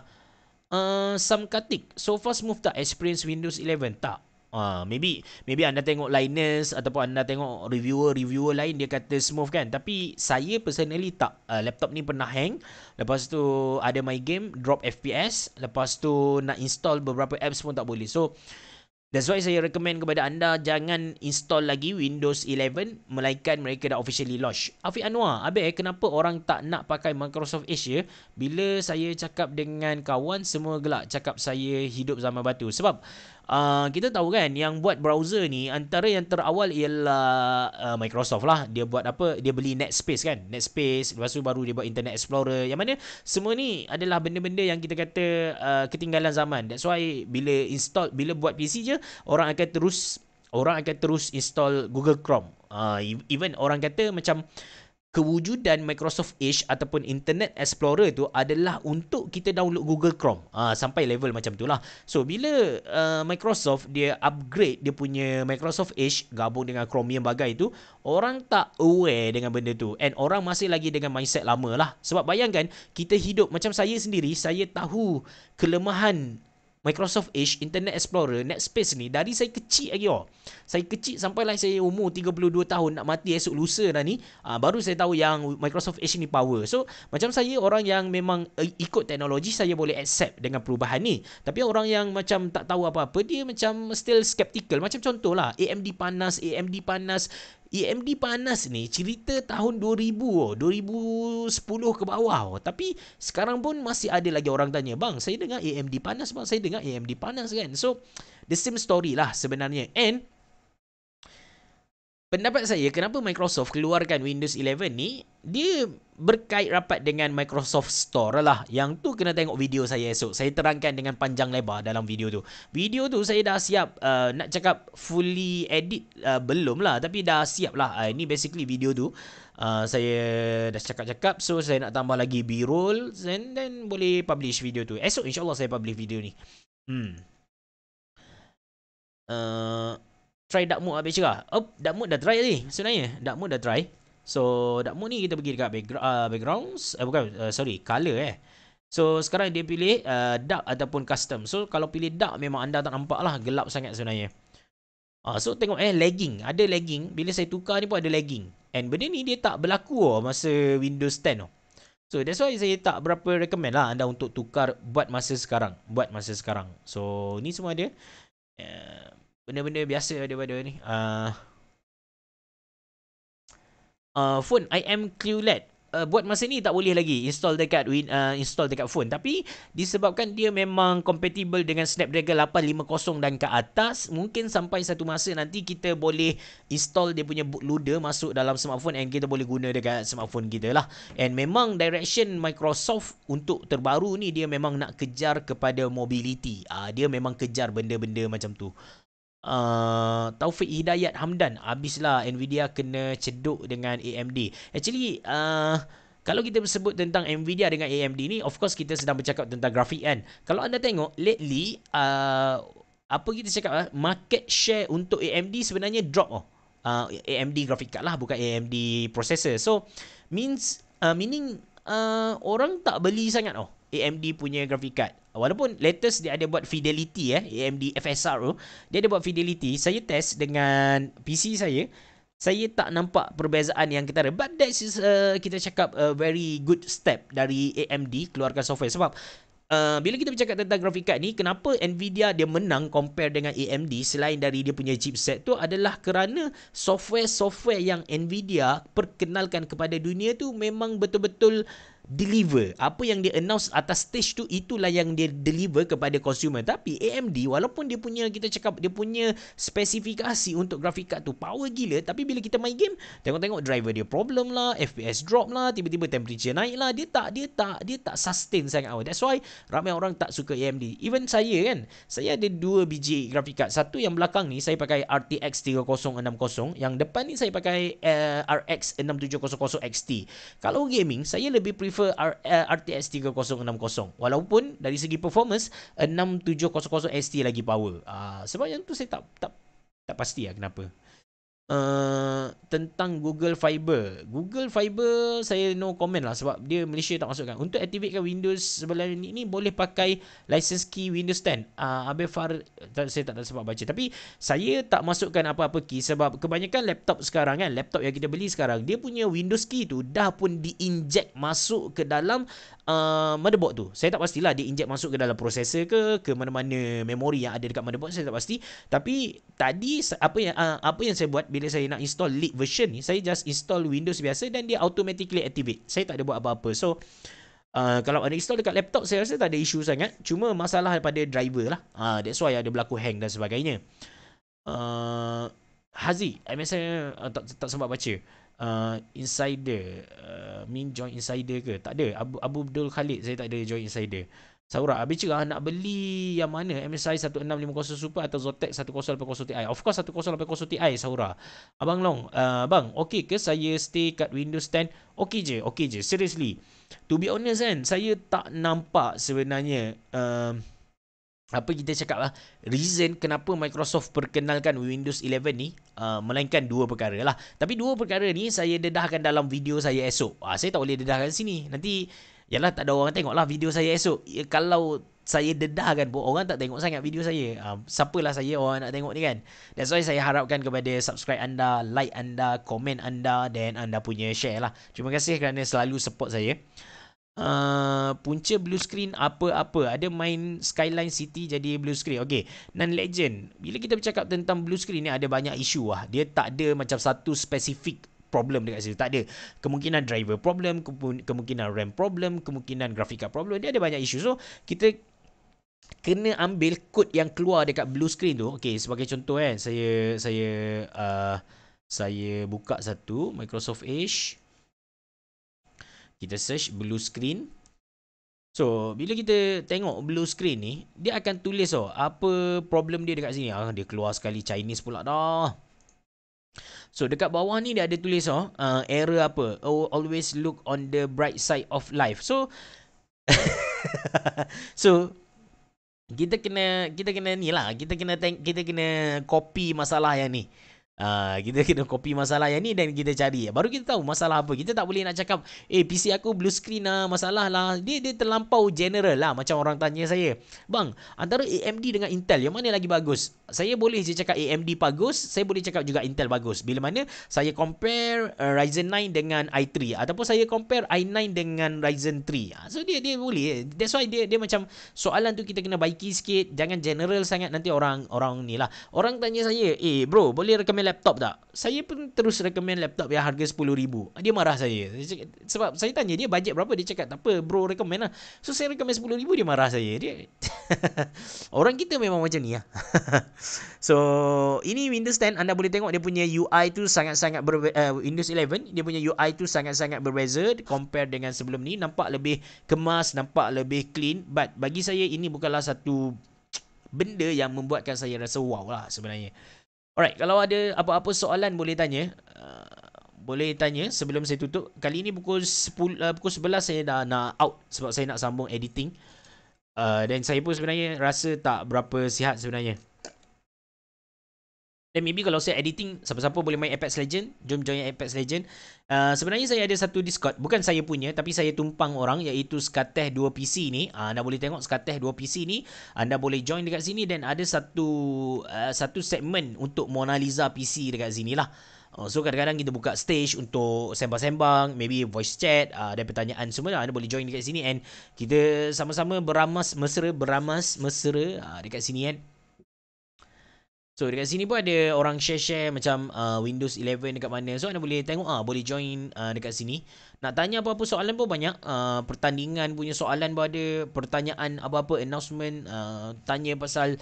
Uh, Sam Katik, so far smooth tak experience Windows 11? Tak. Uh, maybe maybe anda tengok Linus ataupun anda tengok reviewer-reviewer lain dia kata smooth kan tapi saya personally tak uh, laptop ni pernah hang lepas tu ada my game drop FPS lepas tu nak install beberapa apps pun tak boleh so That's why saya recommend kepada anda jangan install lagi Windows 11 melainkan mereka dah officially launch. Afi Anwar, abe kenapa orang tak nak pakai Microsoft Asia bila saya cakap dengan kawan semua gelak cakap saya hidup zaman batu. Sebab Ah, kita tahu kan yang buat browser ni antara yang terawal ialah uh, Microsoft lah. Dia buat apa? Dia beli Netspace kan. Netspace lepas tu baru dia buat Internet Explorer. Yang mana semua ni adalah benda-benda yang kita kata uh, ketinggalan zaman. That's why bila install bila buat PC je orang akan terus orang akan terus install Google Chrome. Uh, even orang kata macam kewujudan Microsoft Edge ataupun Internet Explorer tu adalah untuk kita download Google Chrome. Ha, sampai level macam tu lah. So, bila uh, Microsoft dia upgrade dia punya Microsoft Edge gabung dengan Chromium bagai tu, orang tak aware dengan benda tu. And orang masih lagi dengan mindset lama lah. Sebab bayangkan, kita hidup macam saya sendiri, saya tahu kelemahan Microsoft Edge Internet Explorer Netspace ni dari saya kecil lagi oh. Saya kecil sampai lah saya umur 32 tahun nak mati esok lusa dah ni uh, baru saya tahu yang Microsoft Edge ni power. So macam saya orang yang memang uh, ikut teknologi saya boleh accept dengan perubahan ni. Tapi orang yang macam tak tahu apa-apa dia macam still skeptical. Macam contohlah AMD panas, AMD panas EMD panas ni cerita tahun 2000 2010 ke bawah tapi sekarang pun masih ada lagi orang tanya bang saya dengar EMD panas bang saya dengar EMD panas kan so the same story lah sebenarnya and pendapat saya kenapa Microsoft keluarkan Windows 11 ni dia berkait rapat dengan Microsoft Store lah yang tu kena tengok video saya esok saya terangkan dengan panjang lebar dalam video tu video tu saya dah siap uh, nak cakap fully edit uh, belum lah tapi dah siap lah uh, ni basically video tu uh, saya dah cakap-cakap so saya nak tambah lagi B-roll and then boleh publish video tu esok insyaAllah saya publish video ni hmm uh, try dark mode habis cerah. Up, dark mode dah try tadi. Sebenarnya, dark mode dah try. So, dark mode ni kita pergi dekat background, uh, backgrounds. Uh, bukan, uh, sorry, colour. eh. So, sekarang dia pilih uh, dark ataupun custom. So, kalau pilih dark, memang anda tak nampak lah. Gelap sangat sebenarnya. Uh, so, tengok eh, lagging. Ada lagging. Bila saya tukar ni pun ada lagging. And benda ni dia tak berlaku oh, masa Windows 10 Oh. So that's why saya tak berapa recommend lah anda untuk tukar buat masa sekarang. Buat masa sekarang. So ni semua dia. Eh, benda-benda biasa daripada ni. Uh, uh, phone I am clueless. Uh, buat masa ni tak boleh lagi install dekat win, uh, install dekat phone tapi disebabkan dia memang compatible dengan Snapdragon 850 dan ke atas mungkin sampai satu masa nanti kita boleh install dia punya bootloader masuk dalam smartphone and kita boleh guna dekat smartphone kita lah and memang direction Microsoft untuk terbaru ni dia memang nak kejar kepada mobility uh, dia memang kejar benda-benda macam tu Uh, Taufik Hidayat Hamdan Habislah Nvidia kena ceduk dengan AMD Actually uh, Kalau kita bersebut tentang Nvidia dengan AMD ni Of course kita sedang bercakap tentang grafik kan Kalau anda tengok Lately uh, Apa kita cakap uh, Market share untuk AMD sebenarnya drop oh. uh, AMD grafik card lah Bukan AMD processor So Means uh, Meaning uh, Orang tak beli sangat oh. AMD punya graphic card. Walaupun latest dia ada buat fidelity eh, AMD FSR tu, dia ada buat fidelity. Saya test dengan PC saya, saya tak nampak perbezaan yang kita ada. But that is uh, kita cakap a very good step dari AMD keluarkan software sebab Uh, bila kita bercakap tentang graphic card ni kenapa Nvidia dia menang compare dengan AMD selain dari dia punya chipset tu adalah kerana software-software yang Nvidia perkenalkan kepada dunia tu memang betul-betul uh, deliver. Apa yang dia announce atas stage tu itulah yang dia deliver kepada consumer. Tapi AMD walaupun dia punya kita cakap dia punya spesifikasi untuk grafik card tu power gila tapi bila kita main game tengok-tengok driver dia problem lah, FPS drop lah, tiba-tiba temperature naik lah. Dia tak dia tak dia tak sustain sangat awal. That's why ramai orang tak suka AMD. Even saya kan, saya ada dua biji grafik card. Satu yang belakang ni saya pakai RTX 3060, yang depan ni saya pakai uh, RX 6700 XT. Kalau gaming saya lebih prefer prefer R- eh, RTX 3060 walaupun dari segi performance 6700 ST lagi power. Uh, sebab yang tu saya tak tak tak pasti lah kenapa uh, tentang Google Fiber. Google Fiber saya no comment lah sebab dia Malaysia tak masukkan. Untuk activatekan Windows sebelah ini, ini boleh pakai license key Windows 10. Uh, Abel Far, saya tak ada sebab baca. Tapi saya tak masukkan apa-apa key sebab kebanyakan laptop sekarang kan, laptop yang kita beli sekarang, dia punya Windows key tu dah pun diinject masuk ke dalam uh, motherboard tu. Saya tak pastilah dia inject masuk ke dalam prosesor ke, ke mana-mana memori yang ada dekat motherboard, saya tak pasti. Tapi tadi apa yang uh, apa yang saya buat, bila saya nak install leak version ni, saya just install Windows biasa dan dia automatically activate. Saya tak ada buat apa-apa. So, uh, kalau anda install dekat laptop, saya rasa tak ada isu sangat. Cuma masalah daripada driver lah. Uh, that's why ada berlaku hang dan sebagainya. Uh, Hazi, I mean saya uh, tak, tak sempat baca. Uh, insider, uh, mean join insider ke? Tak ada. Abu, Abu Abdul Khalid, saya tak ada join insider. Saura habis cerah nak beli yang mana MSI 1650 Super atau Zotac 1080 Ti of course 1080 Ti Saura abang long uh, ah, abang okey ke saya stay kat Windows 10 okey je okey je seriously to be honest kan saya tak nampak sebenarnya uh, apa kita cakap lah Reason kenapa Microsoft perkenalkan Windows 11 ni uh, Melainkan dua perkara lah Tapi dua perkara ni saya dedahkan dalam video saya esok uh, Saya tak boleh dedahkan sini Nanti Yalah tak ada orang tengok lah video saya esok ya, Kalau saya dedahkan pun Orang tak tengok sangat video saya uh, Siapalah saya orang nak tengok ni kan That's why saya harapkan kepada subscribe anda Like anda, komen anda Dan anda punya share lah Terima kasih kerana selalu support saya uh, Punca blue screen apa-apa Ada main Skyline City jadi blue screen Okay, Nan Legend Bila kita bercakap tentang blue screen ni Ada banyak isu lah Dia tak ada macam satu spesifik problem dekat situ. Tak ada. Kemungkinan driver problem, kemungkinan RAM problem, kemungkinan grafik card problem. Dia ada banyak isu. So, kita kena ambil kod yang keluar dekat blue screen tu. Okay, sebagai contoh kan, saya saya uh, saya buka satu Microsoft Edge. Kita search blue screen. So, bila kita tengok blue screen ni, dia akan tulis oh apa problem dia dekat sini. Ah, dia keluar sekali Chinese pula dah. So dekat bawah ni dia ada tulis oh, uh, error apa? Oh, always look on the bright side of life. So So kita kena kita kena ni lah. Kita kena kita kena copy masalah yang ni. Uh, kita kena copy masalah yang ni dan kita cari Baru kita tahu masalah apa Kita tak boleh nak cakap Eh PC aku blue screen lah masalah lah Dia, dia terlampau general lah macam orang tanya saya Bang antara AMD dengan Intel yang mana lagi bagus Saya boleh je cakap AMD bagus Saya boleh cakap juga Intel bagus Bila mana saya compare uh, Ryzen 9 dengan i3 Ataupun saya compare i9 dengan Ryzen 3 ah, So dia dia boleh That's why dia dia macam soalan tu kita kena baiki sikit Jangan general sangat nanti orang orang ni lah Orang tanya saya Eh bro boleh rekomen recommend laptop tak? Saya pun terus recommend laptop yang harga RM10,000. Dia marah saya. Sebab saya tanya dia bajet berapa. Dia cakap, tak apa bro, recommend lah. So, saya recommend RM10,000. Dia marah saya. Dia... Orang kita memang macam ni lah. so, ini Windows 10. Anda boleh tengok dia punya UI tu sangat-sangat berbeza. Uh, Windows 11. Dia punya UI tu sangat-sangat berbeza. Compare dengan sebelum ni. Nampak lebih kemas. Nampak lebih clean. But, bagi saya ini bukanlah satu benda yang membuatkan saya rasa wow lah sebenarnya. Alright, kalau ada apa-apa soalan boleh tanya. Uh, boleh tanya sebelum saya tutup. Kali ini pukul 10, uh, pukul 11 saya dah nak out sebab saya nak sambung editing. Uh, dan saya pun sebenarnya rasa tak berapa sihat sebenarnya. Then maybe kalau saya editing Siapa-siapa boleh main Apex Legend Jom join Apex Legend uh, Sebenarnya saya ada satu Discord Bukan saya punya Tapi saya tumpang orang Iaitu Skateh 2PC ni uh, Anda boleh tengok Skateh 2PC ni Anda boleh join dekat sini Dan ada satu uh, Satu segmen Untuk Mona Lisa PC dekat sini lah oh, So kadang-kadang kita buka stage untuk sembang-sembang, maybe voice chat, ada ah, pertanyaan semua, lah. anda boleh join dekat sini and kita sama-sama beramas mesra, beramas mesra uh, dekat sini kan. Eh? So dekat sini pun ada orang share-share macam uh, Windows 11 dekat mana. So anda boleh tengok ah uh, boleh join uh, dekat sini. Nak tanya apa-apa soalan pun banyak. Uh, pertandingan punya soalan pun ada, pertanyaan apa-apa announcement uh, tanya pasal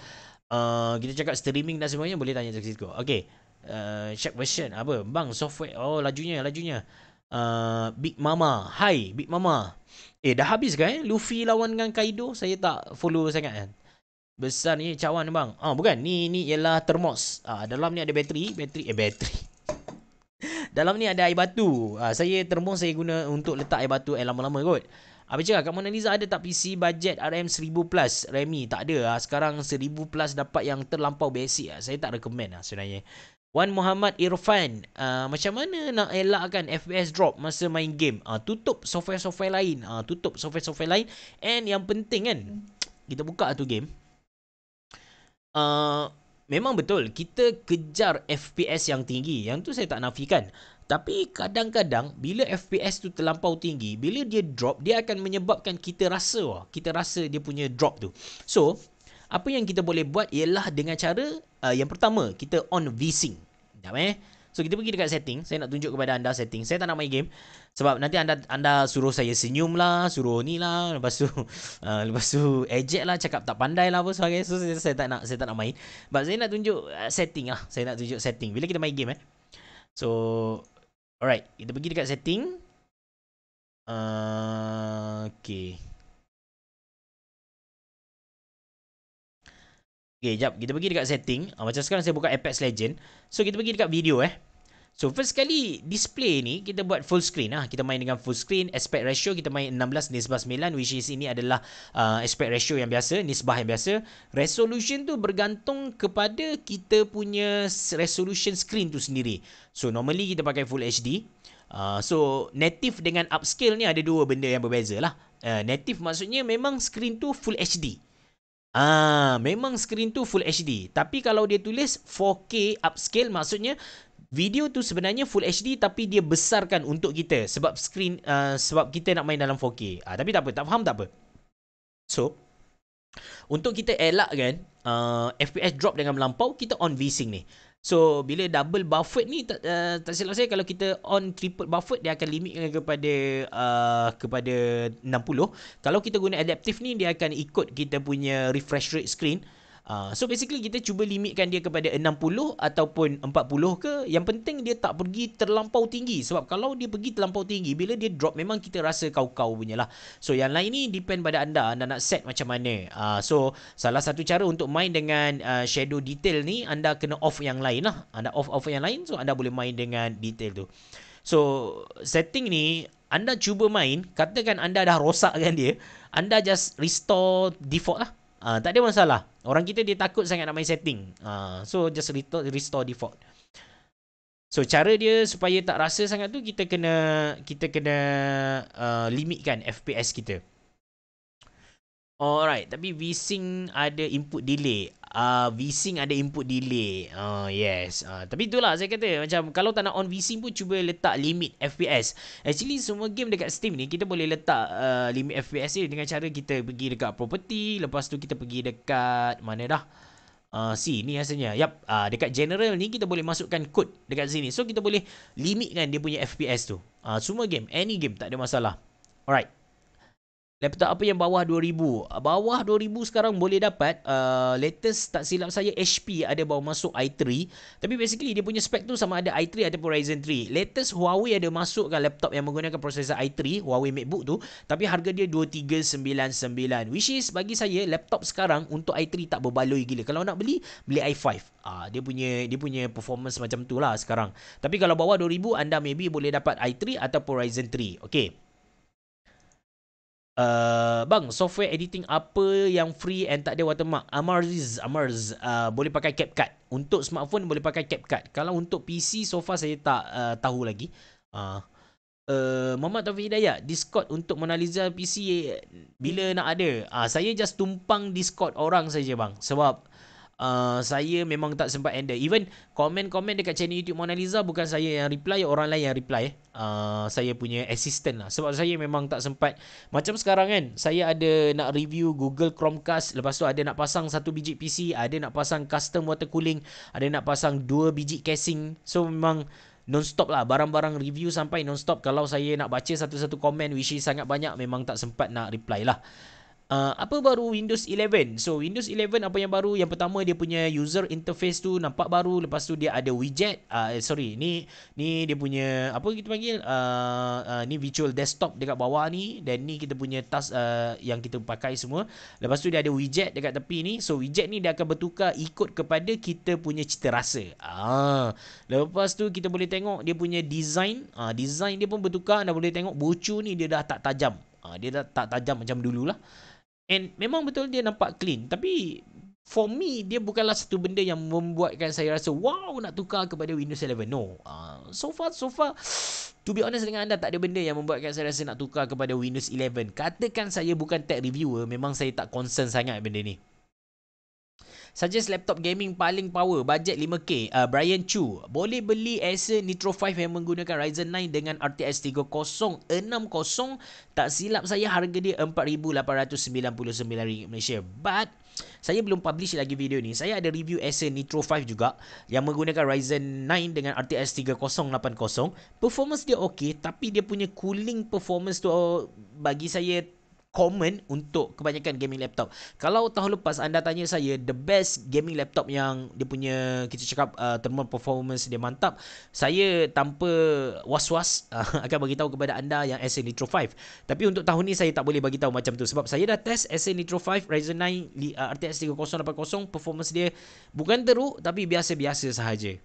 uh, kita cakap streaming dan semuanya boleh tanya dekat situ. okay Uh, check version apa? Bang software. Oh lajunya, lajunya. Uh, Big Mama. Hi Big Mama. Eh dah habis ke kan? eh? Luffy lawan dengan Kaido? Saya tak follow sangat kan. Eh? besar ni cawan ni bang. Ah oh, bukan, ni ni ialah termos. Ah dalam ni ada bateri, bateri eh bateri. dalam ni ada air batu. Ah saya termos saya guna untuk letak air batu air lama-lama kot. Apa cakap kat Mona Lisa ada tak PC budget RM1000 plus Remy tak ada ah sekarang 1000 plus dapat yang terlampau basic ah saya tak recommend ah sebenarnya Wan Muhammad Irfan ah, macam mana nak elakkan FPS drop masa main game ah tutup software-software lain ah tutup software-software lain and yang penting kan kita buka tu game uh, memang betul kita kejar FPS yang tinggi. Yang tu saya tak nafikan. Tapi kadang-kadang bila FPS tu terlampau tinggi, bila dia drop, dia akan menyebabkan kita rasa wah, kita rasa dia punya drop tu. So, apa yang kita boleh buat ialah dengan cara uh, yang pertama, kita on VSync. Jap eh. So kita pergi dekat setting Saya nak tunjuk kepada anda setting Saya tak nak main game Sebab nanti anda anda suruh saya senyum lah Suruh ni lah Lepas tu uh, Lepas tu ejek lah Cakap tak pandai lah apa sebagainya So saya, saya tak nak saya tak nak main But saya nak tunjuk uh, setting lah Saya nak tunjuk setting Bila kita main game eh So Alright Kita pergi dekat setting uh, Okay Okay, jap. Kita pergi dekat setting. Ha, macam sekarang saya buka Apex Legend. So, kita pergi dekat video eh. So, first sekali display ni kita buat full screen. Ah, ha. Kita main dengan full screen. Aspect ratio kita main 16 nisbah 9 which is ini adalah uh, aspect ratio yang biasa. Nisbah yang biasa. Resolution tu bergantung kepada kita punya resolution screen tu sendiri. So, normally kita pakai full HD. Uh, ah, so, native dengan upscale ni ada dua benda yang berbeza lah. Uh, native maksudnya memang screen tu full HD. Ah, memang skrin tu full HD. Tapi kalau dia tulis 4K upscale maksudnya video tu sebenarnya full HD tapi dia besarkan untuk kita sebab skrin uh, ah, sebab kita nak main dalam 4K. Ah, tapi tak apa, tak faham tak apa. So, untuk kita elakkan uh, ah, FPS drop dengan melampau, kita on VSync ni. So bila double buffered ni tak, uh, tak silap saya kalau kita on triple buffered dia akan limit kepada uh, kepada 60. Kalau kita guna adaptive ni dia akan ikut kita punya refresh rate screen. Ah, so basically kita cuba limitkan dia kepada 60 ataupun 40 ke yang penting dia tak pergi terlampau tinggi sebab kalau dia pergi terlampau tinggi bila dia drop memang kita rasa kau-kau punya lah so yang lain ni depend pada anda anda nak set macam mana uh, so salah satu cara untuk main dengan uh, shadow detail ni anda kena off yang lain lah anda off-off yang lain so anda boleh main dengan detail tu so setting ni anda cuba main katakan anda dah rosakkan dia anda just restore default lah Uh, tak ada masalah. Orang kita dia takut sangat nak main setting. Uh, so just restore, restore default. So cara dia supaya tak rasa sangat tu kita kena kita kena uh, limitkan FPS kita. Alright, tapi Vsync ada input delay. Ah, uh, Vsync ada input delay. Ah, uh, yes. Ah, uh, tapi itulah saya kata macam kalau tak nak on Vsync pun cuba letak limit FPS. Actually semua game dekat Steam ni kita boleh letak uh, limit FPS ni dengan cara kita pergi dekat property, lepas tu kita pergi dekat mana dah? Ah, uh, see, ni asalnya. Yap, ah uh, dekat general ni kita boleh masukkan kod dekat sini. So kita boleh limitkan dia punya FPS tu. Ah, uh, semua game, any game tak ada masalah. Alright laptop apa yang bawah 2000 bawah 2000 sekarang boleh dapat uh, latest tak silap saya HP ada bawa masuk i3 tapi basically dia punya spek tu sama ada i3 ataupun Ryzen 3 latest Huawei ada masukkan laptop yang menggunakan prosesor i3 Huawei MacBook tu tapi harga dia 2399 which is bagi saya laptop sekarang untuk i3 tak berbaloi gila kalau nak beli beli i5 Ah uh, dia punya dia punya performance macam tu lah sekarang tapi kalau bawah 2000 anda maybe boleh dapat i3 ataupun Ryzen 3 okay Uh, bang, software editing apa yang free and tak ada watermark? Amarz, Amarz, uh, boleh pakai CapCut. Untuk smartphone boleh pakai CapCut. Kalau untuk PC, so far saya tak uh, tahu lagi. Uh, uh, Muhammad Taufik Hidayat, Discord untuk Monaliza PC eh, bila nak ada? Uh, saya just tumpang Discord orang saja bang. Sebab uh, saya memang tak sempat handle. Even komen-komen dekat channel YouTube Mona Lisa bukan saya yang reply, orang lain yang reply. Uh, saya punya assistant lah. Sebab saya memang tak sempat. Macam sekarang kan, saya ada nak review Google Chromecast. Lepas tu ada nak pasang satu biji PC, ada nak pasang custom water cooling, ada nak pasang dua biji casing. So memang non-stop lah. Barang-barang review sampai non-stop. Kalau saya nak baca satu-satu komen which is sangat banyak, memang tak sempat nak reply lah. Ah, apa baru Windows 11? So Windows 11 apa yang baru? Yang pertama dia punya user interface tu nampak baru. Lepas tu dia ada widget. Uh, sorry, ni ni dia punya apa kita panggil? Uh, uh, ni virtual desktop dekat bawah ni. Dan ni kita punya task uh, yang kita pakai semua. Lepas tu dia ada widget dekat tepi ni. So widget ni dia akan bertukar ikut kepada kita punya cita rasa. Ah, lepas tu kita boleh tengok dia punya design. Uh, design dia pun bertukar. Anda boleh tengok bocu ni dia dah tak tajam. Uh, dia dah tak tajam macam dululah. lah. And memang betul dia nampak clean. Tapi for me, dia bukanlah satu benda yang membuatkan saya rasa wow nak tukar kepada Windows 11. No. Uh, so far, so far, to be honest dengan anda, tak ada benda yang membuatkan saya rasa nak tukar kepada Windows 11. Katakan saya bukan tech reviewer, memang saya tak concern sangat benda ni. Suggest laptop gaming paling power, budget 5K. Uh, ah, Brian Chu, boleh beli Acer Nitro 5 yang menggunakan Ryzen 9 dengan RTX 3060. Tak silap saya harga dia RM4,899 Malaysia. But, saya belum publish lagi video ni. Saya ada review Acer Nitro 5 juga yang menggunakan Ryzen 9 dengan RTX 3080. Performance dia okey tapi dia punya cooling performance tu oh, bagi saya common untuk kebanyakan gaming laptop. Kalau tahun lepas anda tanya saya the best gaming laptop yang dia punya kita cakap uh, thermal performance dia mantap, saya tanpa was-was uh, akan bagi tahu kepada anda yang Asus Nitro 5. Tapi untuk tahun ni saya tak boleh bagi tahu macam tu sebab saya dah test Asus Nitro 5 Ryzen 9 uh, RTX 3080 performance dia bukan teruk tapi biasa-biasa sahaja.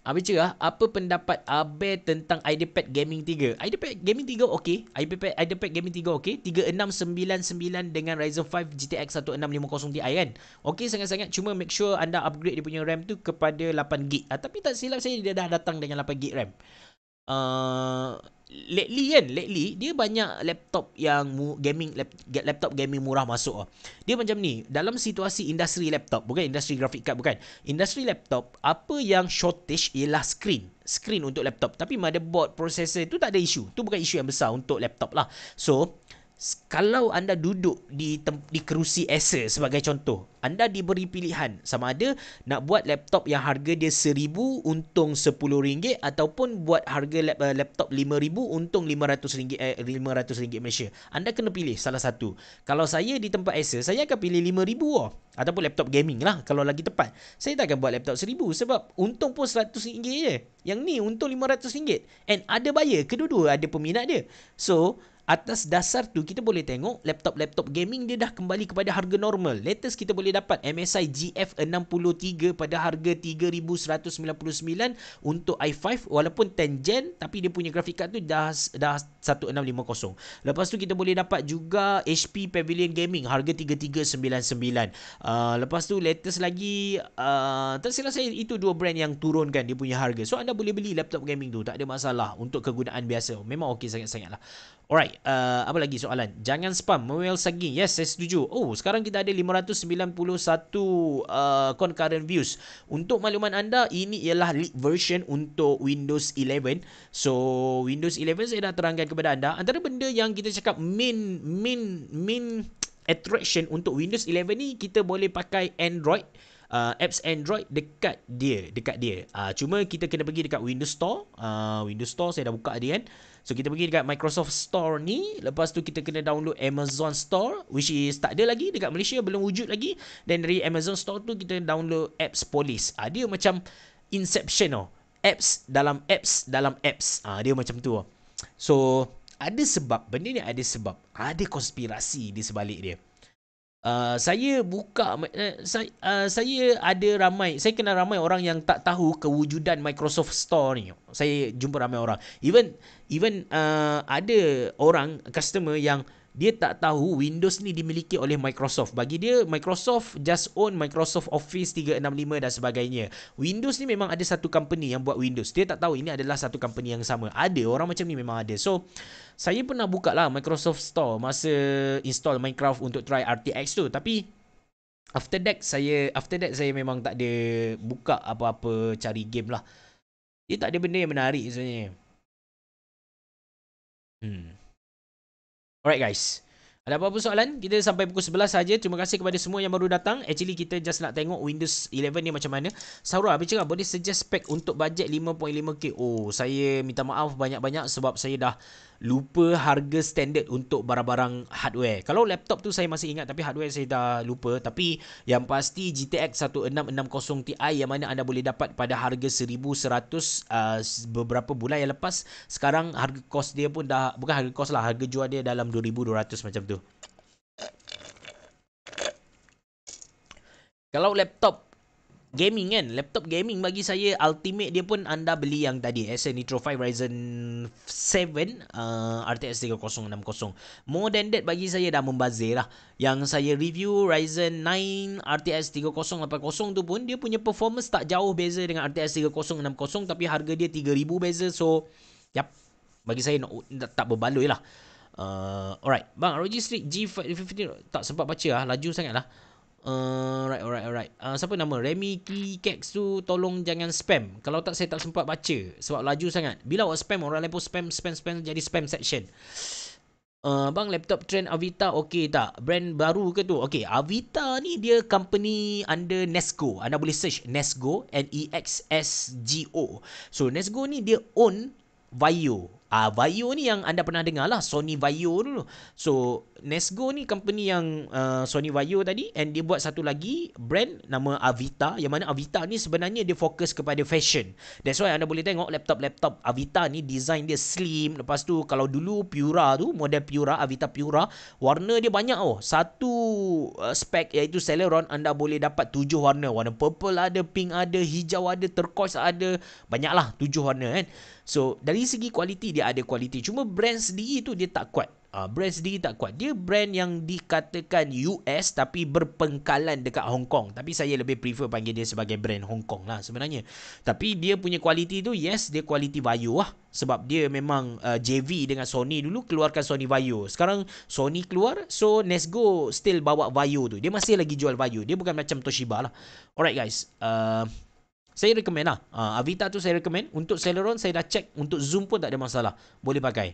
Abang cerah, apa pendapat Abe tentang iDePad Gaming 3? iDePad Gaming 3 okey. iDePad iDePad Gaming 3 okey. 3699 dengan Ryzen 5 GTX 1650 Ti kan. Okey sangat-sangat. Cuma make sure anda upgrade dia punya RAM tu kepada 8 GB. Ah, tapi tak silap saya dia dah datang dengan 8 GB RAM. Ah, lately kan lately dia banyak laptop yang mu, gaming lap, laptop gaming murah masuk Oh, Dia macam ni, dalam situasi industri laptop, bukan industri graphic card bukan. Industri laptop apa yang shortage ialah screen. Screen untuk laptop tapi motherboard processor tu tak ada isu. Tu bukan isu yang besar untuk laptop lah. So, kalau anda duduk di di kerusi Acer sebagai contoh, anda diberi pilihan sama ada nak buat laptop yang harga dia RM1,000 untung RM10 ataupun buat harga eh, laptop RM5,000 untung RM500 rm eh, Malaysia. Anda kena pilih salah satu. Kalau saya di tempat Acer, saya akan pilih RM5,000 oh. ataupun laptop gaming lah kalau lagi tepat. Saya tak akan buat laptop RM1,000 sebab untung pun RM100 je. Yang ni untung RM500. And ada bayar, kedua-dua ada peminat dia. So, Atas dasar tu kita boleh tengok laptop-laptop gaming dia dah kembali kepada harga normal. Latest kita boleh dapat MSI GF63 pada harga 3199 untuk i5 walaupun 10 gen tapi dia punya grafik card tu dah dah 1650. Lepas tu kita boleh dapat juga HP Pavilion Gaming harga 3399. Uh, ah, lepas tu latest lagi uh, ah, tersilap saya itu dua brand yang turunkan dia punya harga. So anda boleh beli laptop gaming tu tak ada masalah untuk kegunaan biasa. Memang okey sangat-sangatlah. Alright uh, apa lagi soalan? Jangan spam Mewel Sagi. Yes, saya setuju. Oh, sekarang kita ada 591 uh, concurrent views. Untuk makluman anda, ini ialah leak version untuk Windows 11. So, Windows 11 saya dah terangkan kepada anda antara benda yang kita cakap main main main attraction untuk Windows 11 ni kita boleh pakai Android Uh, apps Android dekat dia dekat dia uh, cuma kita kena pergi dekat Windows Store uh, Windows Store saya dah buka dia kan So kita pergi dekat Microsoft Store ni Lepas tu kita kena download Amazon Store Which is tak ada lagi dekat Malaysia Belum wujud lagi Dan dari Amazon Store tu kita download Apps Police ha, ah, Dia macam Inception oh. Apps dalam apps dalam apps ha, Dia macam tu oh. So ada sebab, benda ni ada sebab Ada konspirasi di sebalik dia Uh, saya buka uh, eh, saya, uh, saya ada ramai saya kenal ramai orang yang tak tahu kewujudan Microsoft Store ni. Saya jumpa ramai orang. Even even uh, ada orang customer yang dia tak tahu Windows ni dimiliki oleh Microsoft. Bagi dia, Microsoft just own Microsoft Office 365 dan sebagainya. Windows ni memang ada satu company yang buat Windows. Dia tak tahu ini adalah satu company yang sama. Ada, orang macam ni memang ada. So, saya pernah buka lah Microsoft Store masa install Minecraft untuk try RTX tu. Tapi, after that saya after that saya memang tak ada buka apa-apa cari game lah. Dia tak ada benda yang menarik sebenarnya. Hmm. Alright guys. Ada apa-apa soalan? Kita sampai pukul 11 saja. Terima kasih kepada semua yang baru datang. Actually, kita just nak tengok Windows 11 ni macam mana. Saurah, apa cakap? Boleh suggest spek untuk bajet 5.5K? Oh, saya minta maaf banyak-banyak sebab saya dah lupa harga standard untuk barang-barang hardware. Kalau laptop tu saya masih ingat tapi hardware saya dah lupa tapi yang pasti GTX 1660 Ti yang mana anda boleh dapat pada harga 1100 uh, beberapa bulan yang lepas sekarang harga kos dia pun dah bukan harga kos lah harga jual dia dalam 2200 macam tu. Kalau laptop gaming kan laptop gaming bagi saya ultimate dia pun anda beli yang tadi Acer eh, Nitro 5 Ryzen 7 uh, RTX 3060 more than that bagi saya dah membazir lah yang saya review Ryzen 9 RTX 3080 tu pun dia punya performance tak jauh beza dengan RTX 3060 tapi harga dia 3000 beza so yap bagi saya not, not, tak berbaloi lah uh, alright bang ROG Street G550 tak sempat baca lah laju sangat lah Uh, alright, alright, alright. Uh, siapa nama? Remy Kex tu tolong jangan spam. Kalau tak, saya tak sempat baca. Sebab laju sangat. Bila awak spam, orang lain pun spam, spam, spam. Jadi spam section. Uh, bang, laptop trend Avita okey tak? Brand baru ke tu? Okey, Avita ni dia company under Nesco. Anda boleh search Nesco. N-E-X-S-G-O. E so, Nesco ni dia own Vio. Ah uh, Vio ni yang anda pernah dengar lah Sony Vio dulu. So Nesgo ni company yang uh, Sony Vio tadi and dia buat satu lagi brand nama Avita yang mana Avita ni sebenarnya dia fokus kepada fashion. That's why anda boleh tengok laptop-laptop Avita ni design dia slim lepas tu kalau dulu Pura tu model Pura Avita Pura warna dia banyak oh. Satu uh, spek iaitu Celeron anda boleh dapat tujuh warna. Warna purple ada, pink ada, hijau ada, turquoise ada, banyaklah tujuh warna kan. So dari segi kualiti dia dia ada kualiti. Cuma brand sendiri tu dia tak kuat. Uh, brand sendiri tak kuat. Dia brand yang dikatakan US tapi berpengkalan dekat Hong Kong. Tapi saya lebih prefer panggil dia sebagai brand Hong Kong lah sebenarnya. Tapi dia punya kualiti tu, yes, dia kualiti Vio lah. Sebab dia memang uh, ah, JV dengan Sony dulu keluarkan Sony Vio. Sekarang Sony keluar, so Nesgo still bawa Vio tu. Dia masih lagi jual Vio. Dia bukan macam Toshiba lah. Alright guys, uh, saya recommend lah. Uh, Avita tu saya recommend. Untuk Celeron saya dah check. Untuk Zoom pun tak ada masalah. Boleh pakai.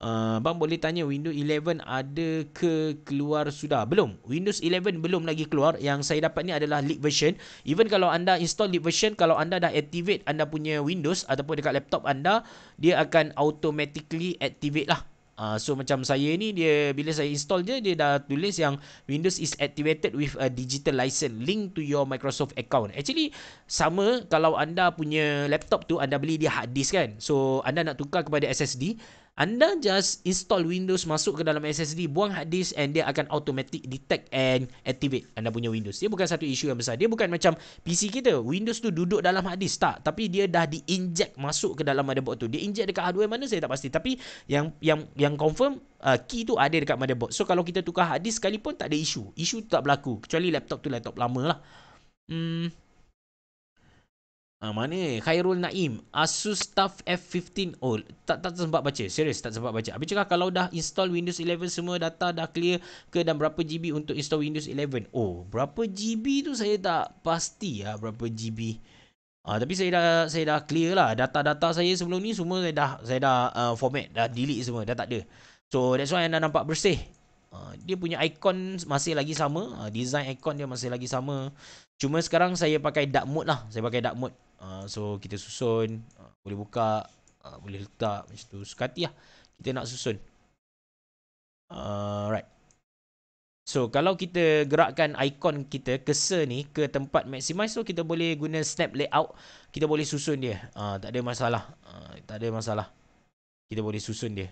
Uh, ah, bang boleh tanya Windows 11 ada ke keluar sudah? Belum. Windows 11 belum lagi keluar. Yang saya dapat ni adalah leak version. Even kalau anda install leak version, kalau anda dah activate anda punya Windows ataupun dekat laptop anda, dia akan automatically activate lah. Uh, so macam saya ni dia bila saya install je dia dah tulis yang Windows is activated with a digital license link to your Microsoft account. Actually sama kalau anda punya laptop tu anda beli dia hard disk kan. So anda nak tukar kepada SSD, anda just install Windows masuk ke dalam SSD, buang hard disk and dia akan automatic detect and activate anda punya Windows. Dia bukan satu isu yang besar. Dia bukan macam PC kita. Windows tu duduk dalam hard disk. Tak. Tapi dia dah diinject masuk ke dalam motherboard tu. Dia inject dekat hardware mana saya tak pasti. Tapi yang yang yang confirm uh, key tu ada dekat motherboard. So kalau kita tukar hard disk sekalipun tak ada isu. Isu tak berlaku. Kecuali laptop tu laptop lama lah. Hmm. Ha, mana Khairul Naim Asus Tough F15 Oh tak, tak sempat baca Serius tak sempat baca Habis cakap kalau dah install Windows 11 Semua data dah clear ke Dan berapa GB untuk install Windows 11 Oh berapa GB tu saya tak pasti ya ha, Berapa GB ha, ah, Tapi saya dah saya dah clear lah Data-data saya sebelum ni Semua saya dah saya dah uh, format Dah delete semua Dah tak ada So that's why anda nampak bersih ha, Dia punya icon masih lagi sama ha, Design icon dia masih lagi sama Cuma sekarang saya pakai dark mode lah. Saya pakai dark mode. Uh, so kita susun. Uh, boleh buka. Uh, boleh letak. Macam tu. Suka hati lah. Kita nak susun. Alright. Uh, so kalau kita gerakkan ikon kita cursor ni ke tempat maximize. So kita boleh guna snap layout. Kita boleh susun dia. Uh, tak ada masalah. Uh, tak ada masalah. Kita boleh susun dia.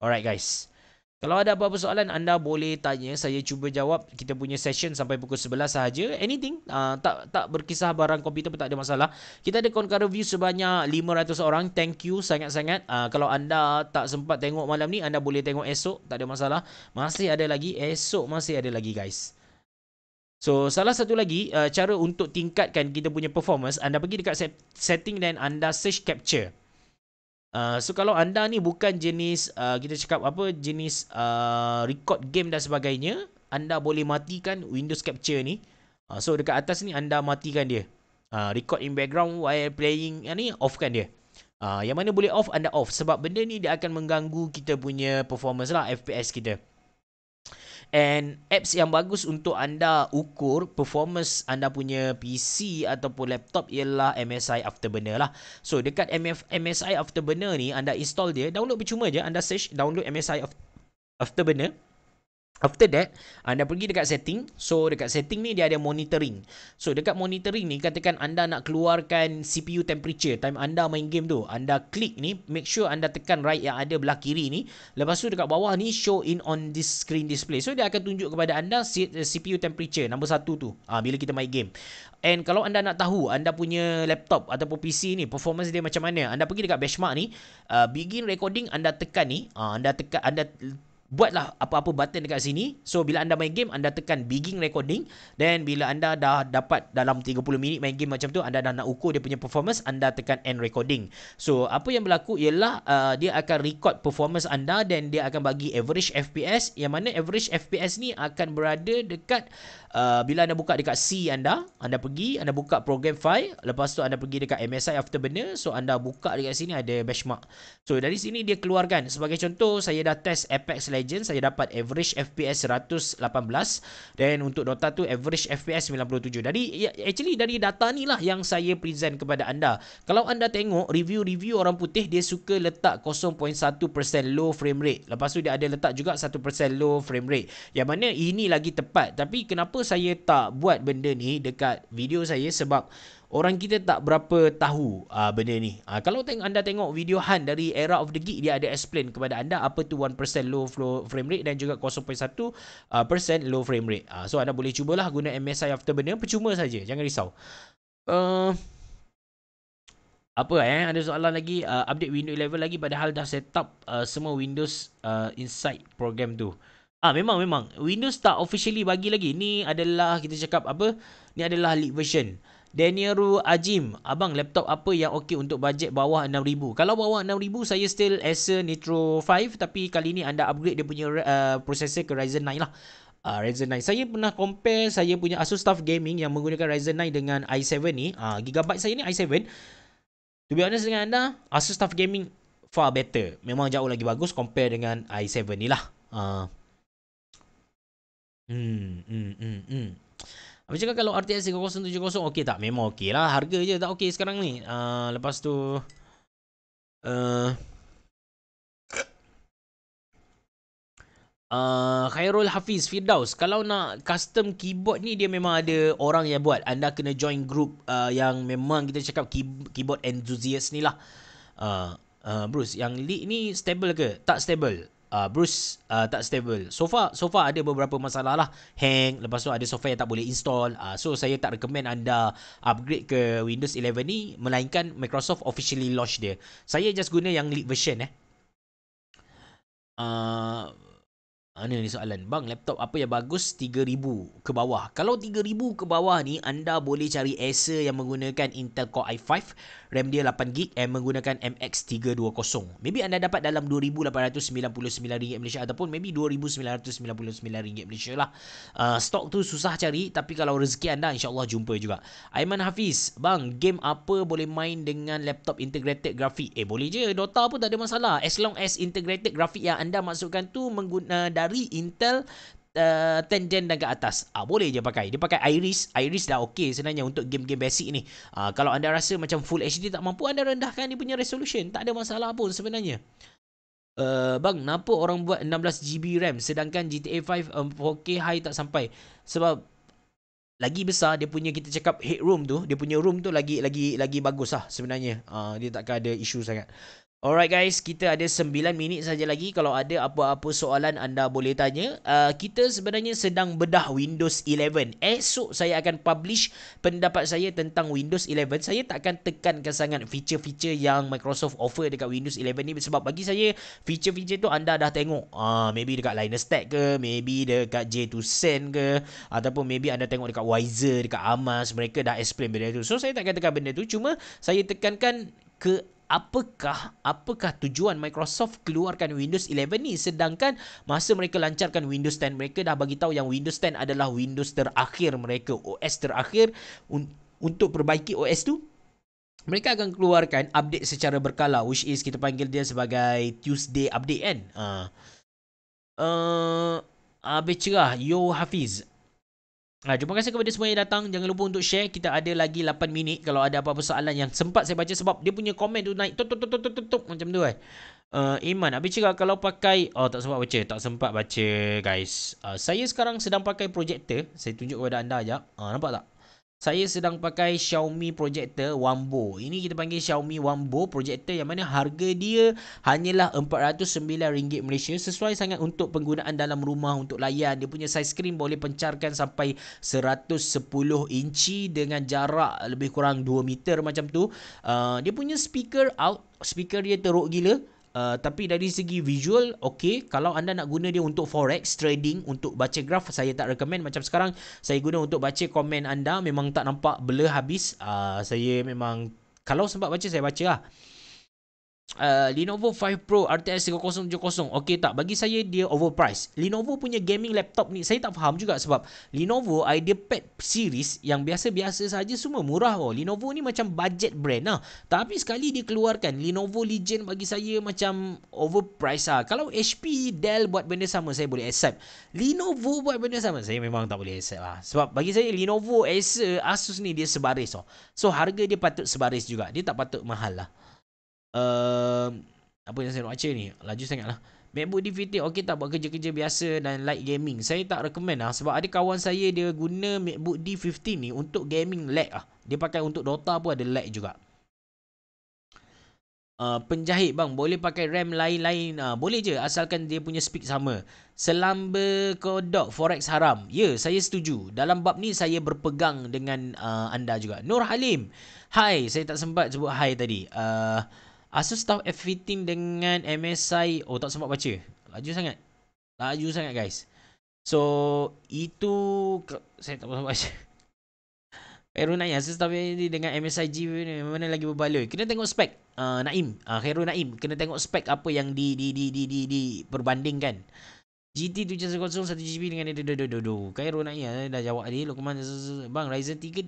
Alright guys. Guys. Kalau ada apa-apa soalan anda boleh tanya saya cuba jawab kita punya session sampai pukul 11 sahaja anything uh, tak tak berkisah barang komputer pun tak ada masalah kita ada concurrent view sebanyak 500 orang thank you sangat-sangat uh, kalau anda tak sempat tengok malam ni anda boleh tengok esok tak ada masalah masih ada lagi esok masih ada lagi guys So salah satu lagi uh, cara untuk tingkatkan kita punya performance anda pergi dekat set- setting dan anda search capture Uh, so kalau anda ni bukan jenis uh, kita cakap apa jenis uh, record game dan sebagainya, anda boleh matikan Windows Capture ni. Uh, so dekat atas ni anda matikan dia. Uh, record in background while playing ni kan dia. Uh, yang mana boleh off anda off sebab benda ni dia akan mengganggu kita punya performance lah FPS kita. And apps yang bagus untuk anda ukur performance anda punya PC ataupun laptop ialah MSI Afterburner lah. So dekat MF, MSI Afterburner ni anda install dia, download percuma je, anda search download MSI Afterburner. After that, anda uh, pergi dekat setting. So, dekat setting ni dia ada monitoring. So, dekat monitoring ni, katakan anda nak keluarkan CPU temperature time anda main game tu. Anda klik ni, make sure anda tekan right yang ada belah kiri ni. Lepas tu dekat bawah ni, show in on this screen display. So, dia akan tunjuk kepada anda CPU eh, temperature nombor satu tu ha, bila kita main game. And kalau anda nak tahu anda punya laptop ataupun PC ni, performance dia macam mana, anda pergi dekat benchmark ni, uh, begin recording, anda tekan ni, uh, anda tekan, anda buatlah apa-apa button dekat sini. So bila anda main game anda tekan begin recording then bila anda dah dapat dalam 30 minit main game macam tu anda dah nak ukur dia punya performance anda tekan end recording. So apa yang berlaku ialah uh, dia akan record performance anda dan dia akan bagi average FPS yang mana average FPS ni akan berada dekat uh, bila anda buka dekat C anda, anda pergi anda buka program file, lepas tu anda pergi dekat MSI afterburner. So anda buka dekat sini ada benchmark. So dari sini dia keluarkan sebagai contoh saya dah test Apex Legends Legends saya dapat average FPS 118 dan untuk Dota tu average FPS 97. Jadi actually dari data ni lah yang saya present kepada anda. Kalau anda tengok review-review orang putih dia suka letak 0.1% low frame rate. Lepas tu dia ada letak juga 1% low frame rate. Yang mana ini lagi tepat. Tapi kenapa saya tak buat benda ni dekat video saya sebab orang kita tak berapa tahu uh, benda ni. Uh, kalau teng- anda tengok video Han dari Era of the Geek, dia ada explain kepada anda apa tu 1% low flow frame rate dan juga 0.1% uh, ah, percent low frame rate. Uh, so, anda boleh cubalah guna MSI afterburner. Percuma saja. Jangan risau. Uh, apa eh? Ada soalan lagi. Uh, update Windows 11 lagi padahal dah set up uh, semua Windows uh, inside program tu. Ah memang memang Windows tak officially bagi lagi. Ni adalah kita cakap apa? Ni adalah leak version. Daniel Ajim, abang laptop apa yang okey untuk bajet bawah 6000? Kalau bawah 6000 saya still Acer Nitro 5 tapi kali ni anda upgrade dia punya uh, processor ke Ryzen 9 lah. Uh, Ryzen 9. Saya pernah compare saya punya Asus TUF Gaming yang menggunakan Ryzen 9 dengan i7 ni. Uh, gigabyte saya ni i7. To be honest dengan anda, Asus TUF Gaming far better. Memang jauh lagi bagus compare dengan i7 ni lah. Uh. Hmm, hmm, hmm, hmm. Apa cakap kalau RTX 3070 okey tak? Memang okey lah. Harga je tak okey sekarang ni. Uh, lepas tu... Uh, uh, Khairul Hafiz Firdaus Kalau nak custom keyboard ni Dia memang ada orang yang buat Anda kena join group uh, Yang memang kita cakap Keyboard enthusiast ni lah uh, uh, Bruce Yang leak ni stable ke? Tak stable uh, Bruce uh, tak stable. So far, so far ada beberapa masalah lah. Hang, lepas tu ada software yang tak boleh install. Uh, so, saya tak recommend anda upgrade ke Windows 11 ni. Melainkan Microsoft officially launch dia. Saya just guna yang lead version eh. Uh, mana ha, ni soalan? Bang, laptop apa yang bagus? 3000 ke bawah. Kalau 3000 ke bawah ni, anda boleh cari Acer yang menggunakan Intel Core i5, RAM dia 8GB dan menggunakan MX320. Maybe anda dapat dalam RM2,899 Malaysia ataupun maybe RM2,999 Malaysia lah. Uh, stok tu susah cari tapi kalau rezeki anda, insyaAllah jumpa juga. Aiman Hafiz, bang, game apa boleh main dengan laptop integrated grafik? Eh, boleh je. Dota pun tak ada masalah. As long as integrated grafik yang anda masukkan tu menggunakan eh, dari Intel uh, Tengen dan ke atas uh, Boleh je pakai Dia pakai Iris Iris dah ok sebenarnya Untuk game-game basic ni uh, Kalau anda rasa macam Full HD tak mampu Anda rendahkan dia punya resolution Tak ada masalah pun sebenarnya Uh, bang, kenapa orang buat 16GB RAM sedangkan GTA 5 um, 4K high tak sampai? Sebab lagi besar dia punya kita cakap headroom tu, dia punya room tu lagi lagi lagi bagus lah sebenarnya. Uh, dia takkan ada isu sangat. Alright guys, kita ada 9 minit saja lagi. Kalau ada apa-apa soalan anda boleh tanya. Uh, kita sebenarnya sedang bedah Windows 11. Esok saya akan publish pendapat saya tentang Windows 11. Saya tak akan tekankan sangat feature-feature yang Microsoft offer dekat Windows 11 ni sebab bagi saya feature-feature tu anda dah tengok. Ah, uh, maybe dekat Linus Tech ke, maybe dekat j 2 Send ke ataupun maybe anda tengok dekat Wiser, dekat Amaz mereka dah explain benda tu. So saya tak akan tekan benda tu. Cuma saya tekankan ke apakah apakah tujuan Microsoft keluarkan Windows 11 ni sedangkan masa mereka lancarkan Windows 10 mereka dah bagi tahu yang Windows 10 adalah Windows terakhir mereka OS terakhir un- untuk perbaiki OS tu mereka akan keluarkan update secara berkala which is kita panggil dia sebagai Tuesday update kan ah uh, uh, cerah yo Hafiz Ha, jumpa kasih kepada semua yang datang. Jangan lupa untuk share. Kita ada lagi 8 minit kalau ada apa-apa soalan yang sempat saya baca sebab dia punya komen tu naik tutup tutup tutup tutup macam tu eh. Uh, Iman, habis cakap kalau pakai Oh, tak sempat baca Tak sempat baca, guys uh, Saya sekarang sedang pakai projector Saya tunjuk kepada anda sekejap uh, Nampak tak? saya sedang pakai Xiaomi projector Wambo. Ini kita panggil Xiaomi Wambo projector yang mana harga dia hanyalah RM409 Malaysia. Sesuai sangat untuk penggunaan dalam rumah untuk layan. Dia punya size screen boleh pencarkan sampai 110 inci dengan jarak lebih kurang 2 meter macam tu. Uh, dia punya speaker out. Speaker dia teruk gila. Uh, tapi dari segi visual, okey. Kalau anda nak guna dia untuk forex, trading, untuk baca graf, saya tak recommend. Macam sekarang, saya guna untuk baca komen anda. Memang tak nampak blur habis. Uh, saya memang, kalau sempat baca, saya baca lah uh, Lenovo 5 Pro RTX 3070 okey tak bagi saya dia overpriced Lenovo punya gaming laptop ni saya tak faham juga sebab Lenovo IdeaPad series yang biasa-biasa saja semua murah oh Lenovo ni macam budget brand lah tapi sekali dia keluarkan Lenovo Legion bagi saya macam overpriced lah kalau HP Dell buat benda sama saya boleh accept Lenovo buat benda sama saya memang tak boleh accept lah sebab bagi saya Lenovo Acer Asus ni dia sebaris oh so harga dia patut sebaris juga dia tak patut mahal lah uh, apa yang saya nak baca ni laju sangatlah MacBook D DVT okey tak buat kerja-kerja biasa dan light gaming saya tak recommend lah sebab ada kawan saya dia guna MacBook D15 ni untuk gaming lag ah dia pakai untuk Dota pun ada lag juga Uh, penjahit bang boleh pakai RAM lain-lain uh, boleh je asalkan dia punya speak sama selamba kodok forex haram ya yeah, saya setuju dalam bab ni saya berpegang dengan uh, anda juga Nur Halim hai saya tak sempat sebut hai tadi uh, Asus Tough F15 dengan MSI Oh tak sempat baca Laju sangat Laju sangat guys So itu Saya tak sempat baca Hero Naim Asus Tough F15 dengan MSI G Mana lagi berbaloi Kena tengok spek uh, Naim uh, Khairul Naim Kena tengok spek apa yang di di di di di, di perbandingkan GT 7001 1GB dengan dia do do do do. Khairul Naim ah, dah jawab tadi Lukman bang Ryzen 3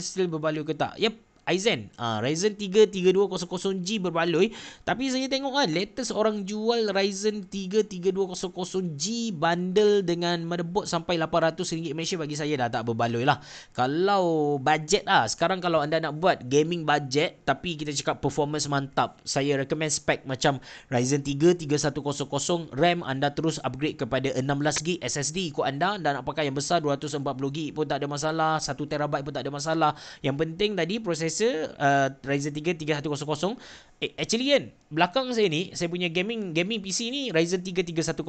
still berbaloi ke tak? Yep, Aizen uh, Ryzen 3 3200G berbaloi Tapi saya tengok kan Latest orang jual Ryzen 3 3200G Bundle dengan motherboard sampai RM800 Malaysia Bagi saya dah tak berbaloi lah Kalau budget lah Sekarang kalau anda nak buat gaming budget Tapi kita cakap performance mantap Saya recommend spec macam Ryzen 3 3100 RAM Anda terus upgrade kepada 16GB SSD ikut anda dan nak pakai yang besar 240GB pun tak ada masalah 1TB pun tak ada masalah Yang penting tadi proses biasa uh, Ryzen 3 3100 eh, actually kan belakang saya ni saya punya gaming gaming PC ni Ryzen 3 3100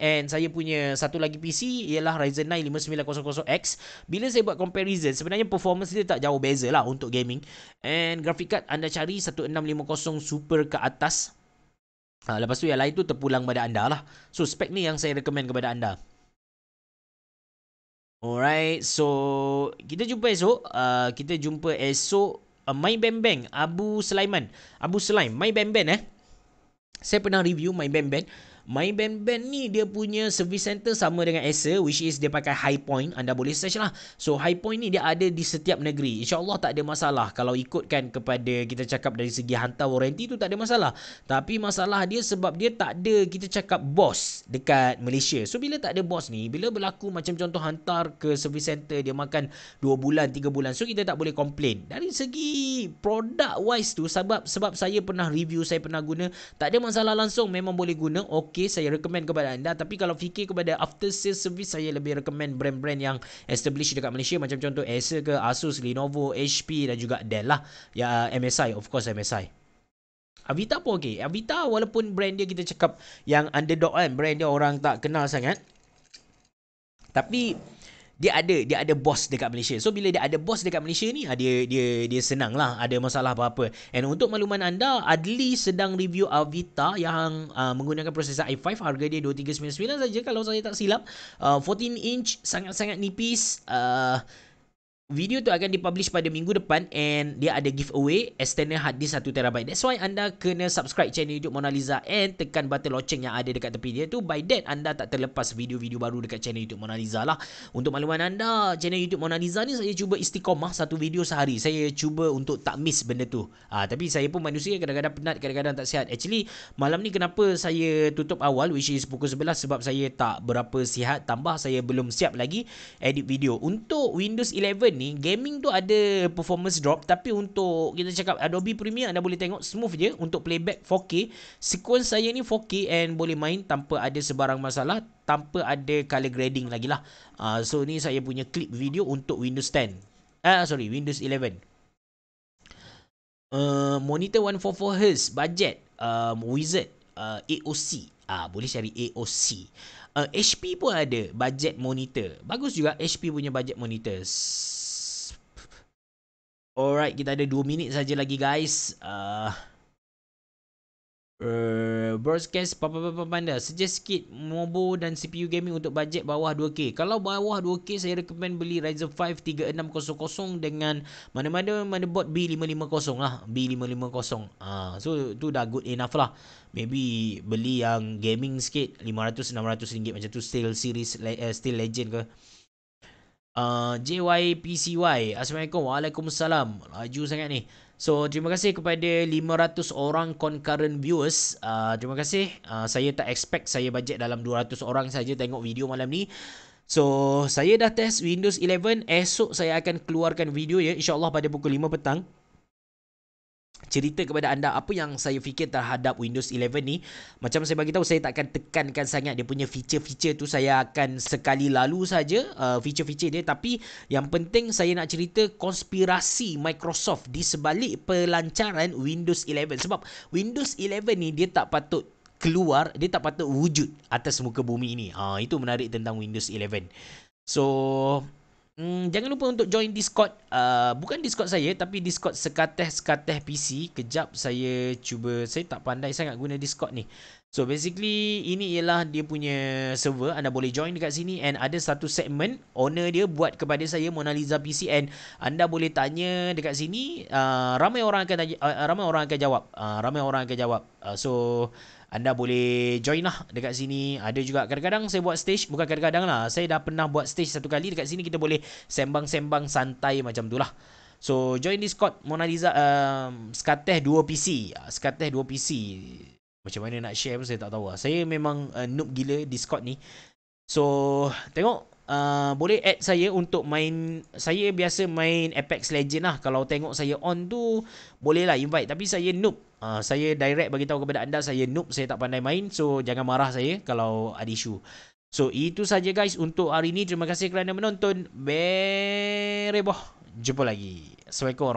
and saya punya satu lagi PC ialah Ryzen 9 5900X bila saya buat comparison sebenarnya performance dia tak jauh beza lah untuk gaming and graphic card anda cari 1650 super ke atas uh, lepas tu yang lain tu terpulang pada anda lah so spek ni yang saya recommend kepada anda Alright, so kita jumpa esok. Uh, kita jumpa esok. Uh, My Bang Bang, Abu Sulaiman. Abu Sulaim, My Bang Bang eh. Saya pernah review My Bang Bang. My Band Band ni dia punya service center sama dengan Acer which is dia pakai High Point anda boleh search lah so High Point ni dia ada di setiap negeri insyaAllah tak ada masalah kalau ikutkan kepada kita cakap dari segi hantar warranty tu tak ada masalah tapi masalah dia sebab dia tak ada kita cakap bos dekat Malaysia so bila tak ada bos ni bila berlaku macam contoh hantar ke service center dia makan 2 bulan 3 bulan so kita tak boleh komplain dari segi product wise tu sebab sebab saya pernah review saya pernah guna tak ada masalah langsung memang boleh guna ok fikir saya recommend kepada anda tapi kalau fikir kepada after sales service saya lebih recommend brand-brand yang established dekat Malaysia macam contoh Acer ke Asus Lenovo HP dan juga Dell lah ya MSI of course MSI Avita pun okey Avita walaupun brand dia kita cakap yang underdog kan brand dia orang tak kenal sangat tapi dia ada dia ada bos dekat Malaysia. So bila dia ada bos dekat Malaysia ni, ah, dia dia dia lah, ada masalah apa-apa. And untuk makluman anda, Adli sedang review Avita yang uh, menggunakan prosesor i5 harga dia 2399 saja kalau saya tak silap. Uh, ah, 14 inch sangat-sangat nipis. Uh, Video tu akan dipublish pada minggu depan and dia ada giveaway external hard disk 1 terabyte. That's why anda kena subscribe channel YouTube Mona Lisa and tekan button loceng yang ada dekat tepi dia tu. By that anda tak terlepas video-video baru dekat channel YouTube Mona Lisa lah. Untuk makluman anda, channel YouTube Mona Lisa ni saya cuba istiqomah satu video sehari. Saya cuba untuk tak miss benda tu. Ah, tapi saya pun manusia kadang-kadang penat, kadang-kadang tak sihat. Actually, malam ni kenapa saya tutup awal which is pukul 11 sebab saya tak berapa sihat. Tambah saya belum siap lagi edit video. Untuk Windows 11 ni gaming tu ada performance drop tapi untuk kita cakap Adobe Premiere anda boleh tengok smooth je untuk playback 4K sequence saya ni 4K and boleh main tanpa ada sebarang masalah tanpa ada color grading lagi lah uh, so ni saya punya clip video untuk Windows 10 uh, ah, sorry Windows 11 uh, ah, monitor 144Hz budget um, wizard uh, AOC uh, boleh cari AOC Uh, HP pun ada budget monitor. Bagus juga HP punya budget monitor. Alright, kita ada 2 minit saja lagi guys. Uh, ah. uh, er, broadcast papa papa panda suggest sikit mobo dan CPU gaming untuk bajet bawah 2k kalau bawah 2k saya recommend beli Ryzen 5 3600 dengan mana-mana mana bot B550 lah B550 ah uh, so tu dah good enough lah maybe beli yang gaming sikit 500 600 ringgit macam tu still series uh, still legend ke Ah, JYPCY Assalamualaikum Waalaikumsalam Laju sangat ni So terima kasih kepada 500 orang concurrent viewers uh, Terima kasih uh, Saya tak expect saya bajet dalam 200 orang saja tengok video malam ni So saya dah test Windows 11 Esok saya akan keluarkan video ya InsyaAllah pada pukul 5 petang cerita kepada anda apa yang saya fikir terhadap Windows 11 ni macam saya bagi tahu saya tak akan tekankan sangat dia punya feature-feature tu saya akan sekali lalu saja uh, feature-feature dia tapi yang penting saya nak cerita konspirasi Microsoft di sebalik pelancaran Windows 11 sebab Windows 11 ni dia tak patut keluar dia tak patut wujud atas muka bumi ini ha itu menarik tentang Windows 11 so Hmm, jangan lupa untuk join Discord. Uh, bukan Discord saya tapi Discord sekateh-sekateh PC. Kejap saya cuba. Saya tak pandai sangat guna Discord ni. So basically ini ialah dia punya server. Anda boleh join dekat sini and ada satu segmen owner dia buat kepada saya Mona Lisa PC and anda boleh tanya dekat sini uh, ramai orang akan tanya, uh, ramai orang akan jawab. Uh, ramai orang akan jawab. Uh, so anda boleh join lah dekat sini. Ada juga kadang-kadang saya buat stage. Bukan kadang-kadang lah. Saya dah pernah buat stage satu kali dekat sini. Kita boleh sembang-sembang santai macam tu lah. So join Discord Mona Lisa um, Skateh 2PC Skateh 2PC Macam mana nak share pun saya tak tahu lah Saya memang uh, noob gila Discord ni So tengok Uh, boleh add saya untuk main Saya biasa main Apex Legend lah Kalau tengok saya on tu Boleh lah invite Tapi saya noob uh, Saya direct bagi tahu kepada anda Saya noob Saya tak pandai main So jangan marah saya Kalau ada isu So itu saja guys Untuk hari ini Terima kasih kerana menonton Bereboh Jumpa lagi Assalamualaikum